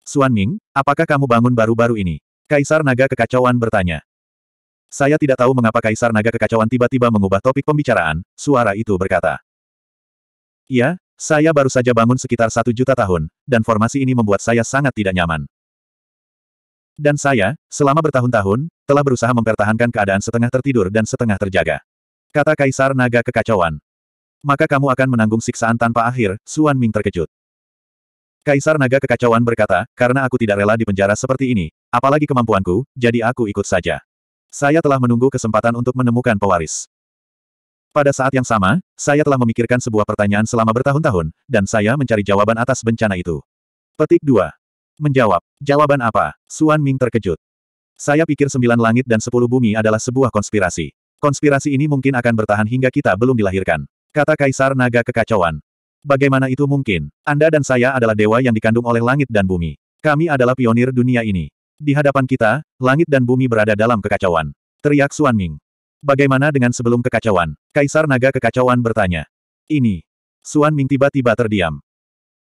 Suan Ming, apakah kamu bangun baru-baru ini? Kaisar Naga Kekacauan bertanya. Saya tidak tahu mengapa Kaisar Naga Kekacauan tiba-tiba mengubah topik pembicaraan, suara itu berkata. Iya, saya baru saja bangun sekitar satu juta tahun, dan formasi ini membuat saya sangat tidak nyaman. Dan saya, selama bertahun-tahun, telah berusaha mempertahankan keadaan setengah tertidur dan setengah terjaga. Kata Kaisar Naga kekacauan. Maka kamu akan menanggung siksaan tanpa akhir, Suan Ming terkejut. Kaisar Naga kekacauan berkata, karena aku tidak rela dipenjara seperti ini, apalagi kemampuanku, jadi aku ikut saja. Saya telah menunggu kesempatan untuk menemukan pewaris. Pada saat yang sama, saya telah memikirkan sebuah pertanyaan selama bertahun-tahun, dan saya mencari jawaban atas bencana itu. Petik 2 menjawab, jawaban apa? Suan Ming terkejut. Saya pikir sembilan langit dan sepuluh bumi adalah sebuah konspirasi. Konspirasi ini mungkin akan bertahan hingga kita belum dilahirkan. Kata Kaisar Naga Kekacauan. Bagaimana itu mungkin? Anda dan saya adalah dewa yang dikandung oleh langit dan bumi. Kami adalah pionir dunia ini. Di hadapan kita, langit dan bumi berada dalam kekacauan. Teriak Suan Ming. Bagaimana dengan sebelum kekacauan? Kaisar Naga Kekacauan bertanya. Ini. Suan Ming tiba-tiba terdiam.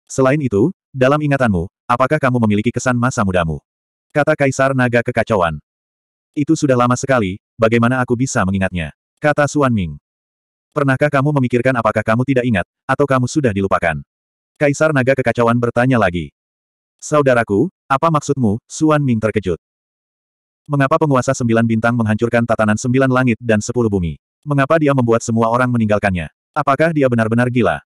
Selain itu, dalam ingatanmu, apakah kamu memiliki kesan masa mudamu? Kata Kaisar Naga kekacauan. Itu sudah lama sekali, bagaimana aku bisa mengingatnya? Kata Suan Ming. Pernahkah kamu memikirkan apakah kamu tidak ingat, atau kamu sudah dilupakan? Kaisar Naga kekacauan bertanya lagi. Saudaraku, apa maksudmu? Suan Ming terkejut. Mengapa penguasa sembilan bintang menghancurkan tatanan sembilan langit dan sepuluh bumi? Mengapa dia membuat semua orang meninggalkannya? Apakah dia benar-benar gila?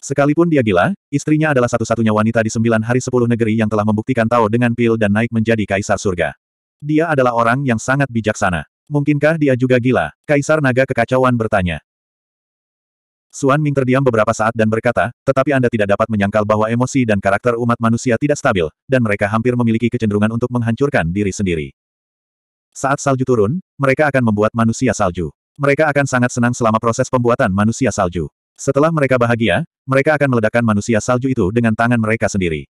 Sekalipun dia gila, istrinya adalah satu-satunya wanita di sembilan hari sepuluh negeri yang telah membuktikan Tao dengan pil dan naik menjadi kaisar surga. Dia adalah orang yang sangat bijaksana. Mungkinkah dia juga gila? Kaisar naga kekacauan bertanya. Suan Ming terdiam beberapa saat dan berkata, tetapi Anda tidak dapat menyangkal bahwa emosi dan karakter umat manusia tidak stabil, dan mereka hampir memiliki kecenderungan untuk menghancurkan diri sendiri. Saat salju turun, mereka akan membuat manusia salju. Mereka akan sangat senang selama proses pembuatan manusia salju. Setelah mereka bahagia, mereka akan meledakkan manusia salju itu dengan tangan mereka sendiri.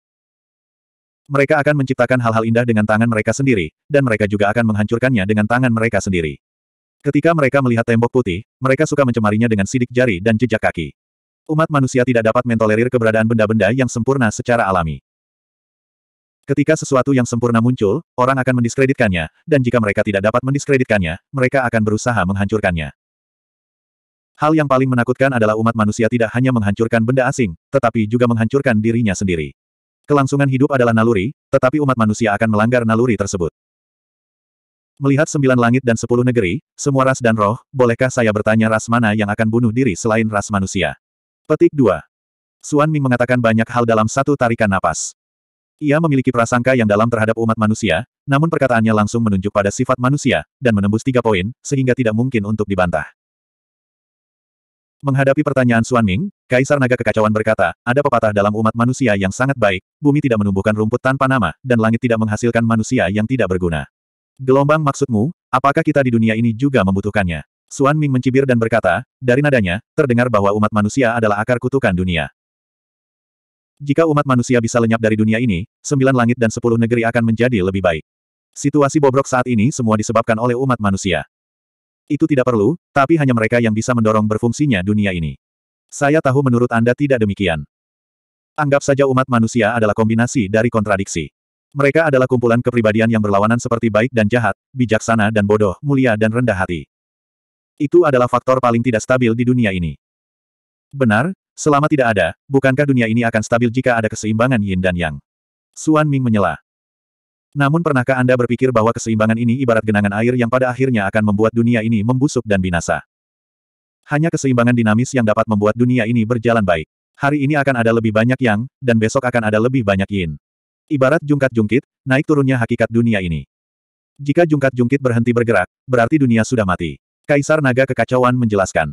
Mereka akan menciptakan hal-hal indah dengan tangan mereka sendiri, dan mereka juga akan menghancurkannya dengan tangan mereka sendiri. Ketika mereka melihat tembok putih, mereka suka mencemarinya dengan sidik jari dan jejak kaki. Umat manusia tidak dapat mentolerir keberadaan benda-benda yang sempurna secara alami. Ketika sesuatu yang sempurna muncul, orang akan mendiskreditkannya, dan jika mereka tidak dapat mendiskreditkannya, mereka akan berusaha menghancurkannya. Hal yang paling menakutkan adalah umat manusia tidak hanya menghancurkan benda asing, tetapi juga menghancurkan dirinya sendiri. Kelangsungan hidup adalah naluri, tetapi umat manusia akan melanggar naluri tersebut. Melihat sembilan langit dan sepuluh negeri, semua ras dan roh, bolehkah saya bertanya ras mana yang akan bunuh diri selain ras manusia? Petik 2. Suan Ming mengatakan banyak hal dalam satu tarikan napas. Ia memiliki prasangka yang dalam terhadap umat manusia, namun perkataannya langsung menunjuk pada sifat manusia, dan menembus tiga poin, sehingga tidak mungkin untuk dibantah. Menghadapi pertanyaan Suan Ming, Kaisar Naga Kekacauan berkata, ada pepatah dalam umat manusia yang sangat baik, bumi tidak menumbuhkan rumput tanpa nama, dan langit tidak menghasilkan manusia yang tidak berguna. Gelombang maksudmu, apakah kita di dunia ini juga membutuhkannya? Suan Ming mencibir dan berkata, dari nadanya, terdengar bahwa umat manusia adalah akar kutukan dunia. Jika umat manusia bisa lenyap dari dunia ini, sembilan langit dan sepuluh negeri akan menjadi lebih baik. Situasi bobrok saat ini semua disebabkan oleh umat manusia. Itu tidak perlu, tapi hanya mereka yang bisa mendorong berfungsinya dunia ini. Saya tahu menurut Anda tidak demikian. Anggap saja umat manusia adalah kombinasi dari kontradiksi. Mereka adalah kumpulan kepribadian yang berlawanan seperti baik dan jahat, bijaksana dan bodoh, mulia dan rendah hati. Itu adalah faktor paling tidak stabil di dunia ini. Benar, selama tidak ada, bukankah dunia ini akan stabil jika ada keseimbangan yin dan yang? Suan Ming menyela. Namun pernahkah Anda berpikir bahwa keseimbangan ini ibarat genangan air yang pada akhirnya akan membuat dunia ini membusuk dan binasa? Hanya keseimbangan dinamis yang dapat membuat dunia ini berjalan baik. Hari ini akan ada lebih banyak yang, dan besok akan ada lebih banyak yin. Ibarat jungkat-jungkit, naik turunnya hakikat dunia ini. Jika jungkat-jungkit berhenti bergerak, berarti dunia sudah mati. Kaisar Naga Kekacauan menjelaskan.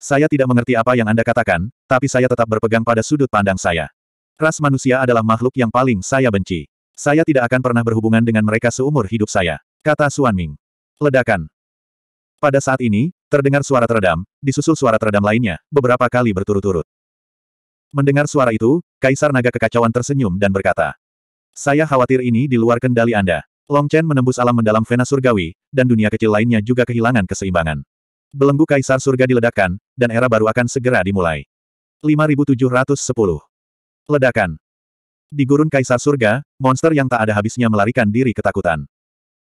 Saya tidak mengerti apa yang Anda katakan, tapi saya tetap berpegang pada sudut pandang saya. Ras manusia adalah makhluk yang paling saya benci. Saya tidak akan pernah berhubungan dengan mereka seumur hidup saya, kata Suan Ming. Ledakan. Pada saat ini, terdengar suara teredam, disusul suara teredam lainnya, beberapa kali berturut-turut. Mendengar suara itu, Kaisar Naga Kekacauan tersenyum dan berkata, Saya khawatir ini di luar kendali Anda. Long Chen menembus alam mendalam vena surgawi, dan dunia kecil lainnya juga kehilangan keseimbangan. Belenggu Kaisar Surga diledakkan, dan era baru akan segera dimulai. 5710 Ledakan di gurun kaisar surga, monster yang tak ada habisnya melarikan diri ketakutan.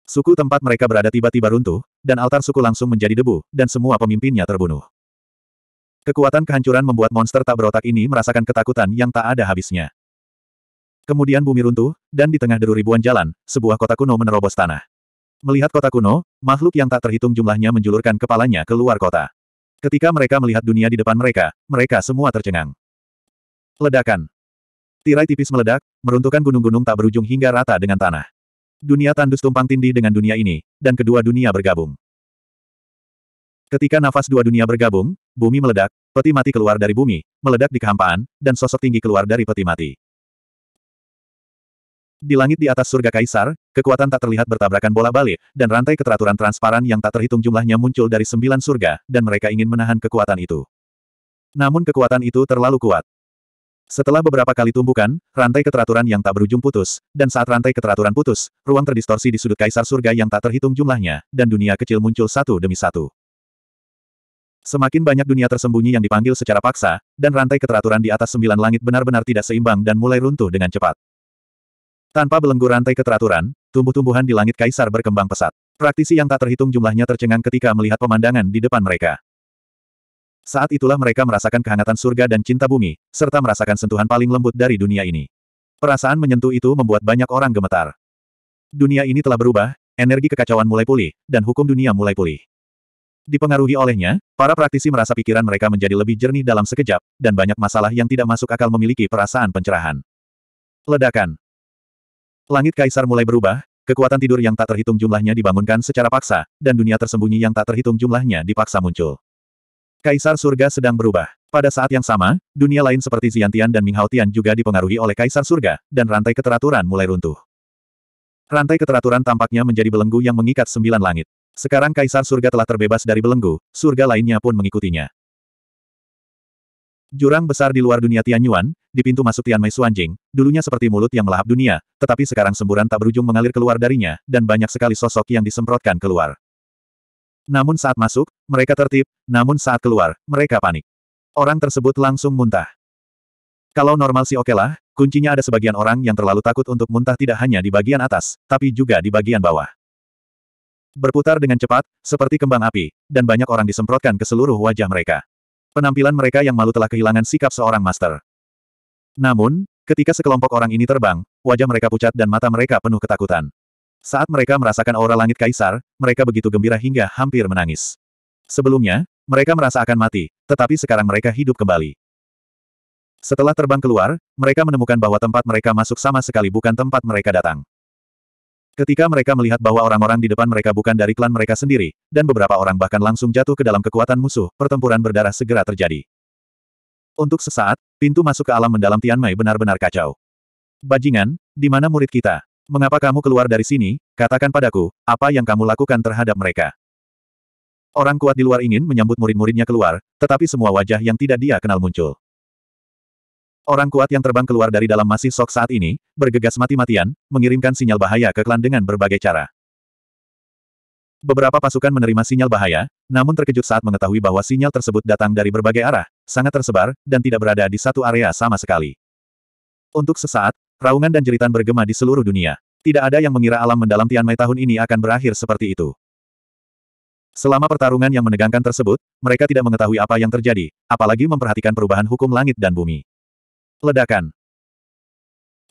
Suku tempat mereka berada tiba-tiba runtuh, dan altar suku langsung menjadi debu, dan semua pemimpinnya terbunuh. Kekuatan kehancuran membuat monster tak berotak ini merasakan ketakutan yang tak ada habisnya. Kemudian bumi runtuh, dan di tengah deru ribuan jalan, sebuah kota kuno menerobos tanah. Melihat kota kuno, makhluk yang tak terhitung jumlahnya menjulurkan kepalanya keluar kota. Ketika mereka melihat dunia di depan mereka, mereka semua tercengang. Ledakan. Tirai tipis meledak, meruntuhkan gunung-gunung tak berujung hingga rata dengan tanah. Dunia tandus tumpang tindih dengan dunia ini, dan kedua dunia bergabung. Ketika nafas dua dunia bergabung, bumi meledak, peti mati keluar dari bumi, meledak di kehampaan, dan sosok tinggi keluar dari peti mati. Di langit di atas surga kaisar, kekuatan tak terlihat bertabrakan bola balik, dan rantai keteraturan transparan yang tak terhitung jumlahnya muncul dari sembilan surga, dan mereka ingin menahan kekuatan itu. Namun kekuatan itu terlalu kuat. Setelah beberapa kali tumbukan, rantai keteraturan yang tak berujung putus, dan saat rantai keteraturan putus, ruang terdistorsi di sudut kaisar surga yang tak terhitung jumlahnya, dan dunia kecil muncul satu demi satu. Semakin banyak dunia tersembunyi yang dipanggil secara paksa, dan rantai keteraturan di atas sembilan langit benar-benar tidak seimbang dan mulai runtuh dengan cepat. Tanpa belenggu rantai keteraturan, tumbuh-tumbuhan di langit kaisar berkembang pesat. Praktisi yang tak terhitung jumlahnya tercengang ketika melihat pemandangan di depan mereka. Saat itulah mereka merasakan kehangatan surga dan cinta bumi, serta merasakan sentuhan paling lembut dari dunia ini. Perasaan menyentuh itu membuat banyak orang gemetar. Dunia ini telah berubah, energi kekacauan mulai pulih, dan hukum dunia mulai pulih. Dipengaruhi olehnya, para praktisi merasa pikiran mereka menjadi lebih jernih dalam sekejap, dan banyak masalah yang tidak masuk akal memiliki perasaan pencerahan. Ledakan Langit Kaisar mulai berubah, kekuatan tidur yang tak terhitung jumlahnya dibangunkan secara paksa, dan dunia tersembunyi yang tak terhitung jumlahnya dipaksa muncul. Kaisar surga sedang berubah. Pada saat yang sama, dunia lain seperti Ziantian dan Minghaotian juga dipengaruhi oleh kaisar surga, dan rantai keteraturan mulai runtuh. Rantai keteraturan tampaknya menjadi belenggu yang mengikat sembilan langit. Sekarang kaisar surga telah terbebas dari belenggu, surga lainnya pun mengikutinya. Jurang besar di luar dunia Tianyuan, di pintu masuk Tianmei Suanjing, dulunya seperti mulut yang melahap dunia, tetapi sekarang semburan tak berujung mengalir keluar darinya, dan banyak sekali sosok yang disemprotkan keluar. Namun saat masuk, mereka tertib, namun saat keluar, mereka panik. Orang tersebut langsung muntah. Kalau normal sih oke lah, kuncinya ada sebagian orang yang terlalu takut untuk muntah tidak hanya di bagian atas, tapi juga di bagian bawah. Berputar dengan cepat, seperti kembang api, dan banyak orang disemprotkan ke seluruh wajah mereka. Penampilan mereka yang malu telah kehilangan sikap seorang master. Namun, ketika sekelompok orang ini terbang, wajah mereka pucat dan mata mereka penuh ketakutan. Saat mereka merasakan aura langit kaisar, mereka begitu gembira hingga hampir menangis. Sebelumnya, mereka merasa akan mati, tetapi sekarang mereka hidup kembali. Setelah terbang keluar, mereka menemukan bahwa tempat mereka masuk sama sekali bukan tempat mereka datang. Ketika mereka melihat bahwa orang-orang di depan mereka bukan dari klan mereka sendiri, dan beberapa orang bahkan langsung jatuh ke dalam kekuatan musuh, pertempuran berdarah segera terjadi. Untuk sesaat, pintu masuk ke alam mendalam Tianmai benar-benar kacau. Bajingan, di mana murid kita? Mengapa kamu keluar dari sini? Katakan padaku, apa yang kamu lakukan terhadap mereka? Orang kuat di luar ingin menyambut murid-muridnya keluar, tetapi semua wajah yang tidak dia kenal muncul. Orang kuat yang terbang keluar dari dalam masih sok saat ini, bergegas mati-matian, mengirimkan sinyal bahaya ke klan dengan berbagai cara. Beberapa pasukan menerima sinyal bahaya, namun terkejut saat mengetahui bahwa sinyal tersebut datang dari berbagai arah, sangat tersebar, dan tidak berada di satu area sama sekali. Untuk sesaat, Raungan dan jeritan bergema di seluruh dunia. Tidak ada yang mengira alam mendalam Tianmai tahun ini akan berakhir seperti itu. Selama pertarungan yang menegangkan tersebut, mereka tidak mengetahui apa yang terjadi, apalagi memperhatikan perubahan hukum langit dan bumi. Ledakan.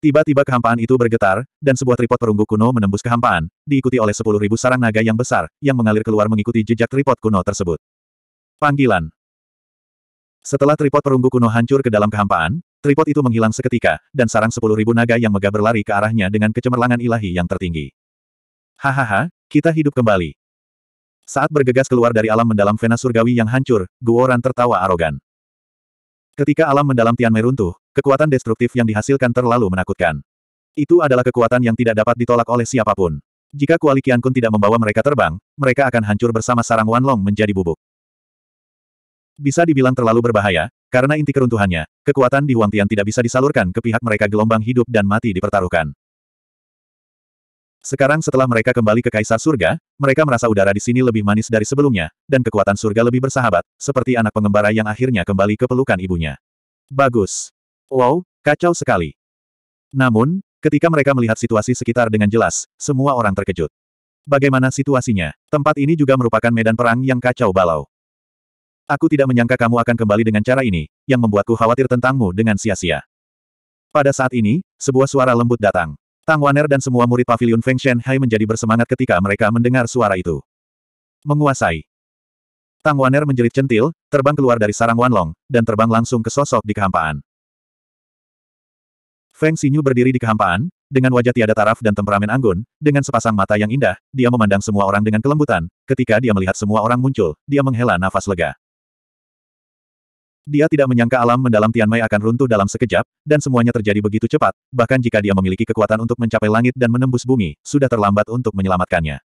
Tiba-tiba kehampaan itu bergetar, dan sebuah tripod perunggu kuno menembus kehampaan, diikuti oleh sepuluh ribu sarang naga yang besar, yang mengalir keluar mengikuti jejak tripod kuno tersebut. Panggilan. Setelah tripod perunggu kuno hancur ke dalam kehampaan, Tripod itu menghilang seketika, dan sarang sepuluh ribu naga yang megah berlari ke arahnya dengan kecemerlangan ilahi yang tertinggi. Hahaha, kita hidup kembali. Saat bergegas keluar dari alam mendalam vena surgawi yang hancur, Guoran tertawa arogan. Ketika alam mendalam Tianmei runtuh, kekuatan destruktif yang dihasilkan terlalu menakutkan. Itu adalah kekuatan yang tidak dapat ditolak oleh siapapun. Jika Kuali Kun tidak membawa mereka terbang, mereka akan hancur bersama sarang Wanlong menjadi bubuk. Bisa dibilang terlalu berbahaya, karena inti keruntuhannya, kekuatan di Tian tidak bisa disalurkan ke pihak mereka gelombang hidup dan mati dipertaruhkan. Sekarang setelah mereka kembali ke Kaisar Surga, mereka merasa udara di sini lebih manis dari sebelumnya, dan kekuatan surga lebih bersahabat, seperti anak pengembara yang akhirnya kembali ke pelukan ibunya. Bagus. Wow, kacau sekali. Namun, ketika mereka melihat situasi sekitar dengan jelas, semua orang terkejut. Bagaimana situasinya? Tempat ini juga merupakan medan perang yang kacau balau. Aku tidak menyangka kamu akan kembali dengan cara ini, yang membuatku khawatir tentangmu dengan sia-sia. Pada saat ini, sebuah suara lembut datang. Tang Waner dan semua murid pavilion Feng Shen Hai menjadi bersemangat ketika mereka mendengar suara itu. Menguasai. Tang Waner menjerit centil, terbang keluar dari sarang Wanlong, dan terbang langsung ke sosok di kehampaan. Feng Xinyu berdiri di kehampaan, dengan wajah tiada taraf dan temperamen anggun, dengan sepasang mata yang indah, dia memandang semua orang dengan kelembutan, ketika dia melihat semua orang muncul, dia menghela nafas lega. Dia tidak menyangka alam mendalam Tianmai akan runtuh dalam sekejap, dan semuanya terjadi begitu cepat, bahkan jika dia memiliki kekuatan untuk mencapai langit dan menembus bumi, sudah terlambat untuk menyelamatkannya.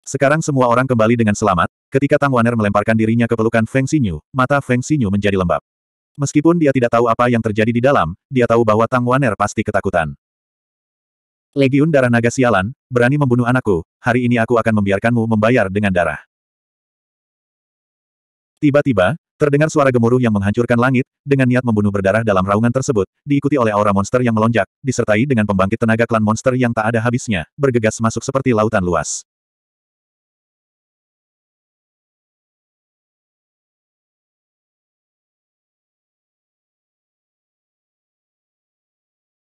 Sekarang semua orang kembali dengan selamat, ketika Tang Waner melemparkan dirinya ke pelukan Feng Xinyu, mata Feng Xinyu menjadi lembab. Meskipun dia tidak tahu apa yang terjadi di dalam, dia tahu bahwa Tang Waner pasti ketakutan. Legiun darah naga sialan, berani membunuh anakku, hari ini aku akan membiarkanmu membayar dengan darah. Tiba-tiba, Terdengar suara gemuruh yang menghancurkan langit, dengan niat membunuh berdarah dalam raungan tersebut, diikuti oleh aura monster yang melonjak, disertai dengan pembangkit tenaga klan monster yang tak ada habisnya, bergegas masuk seperti lautan luas.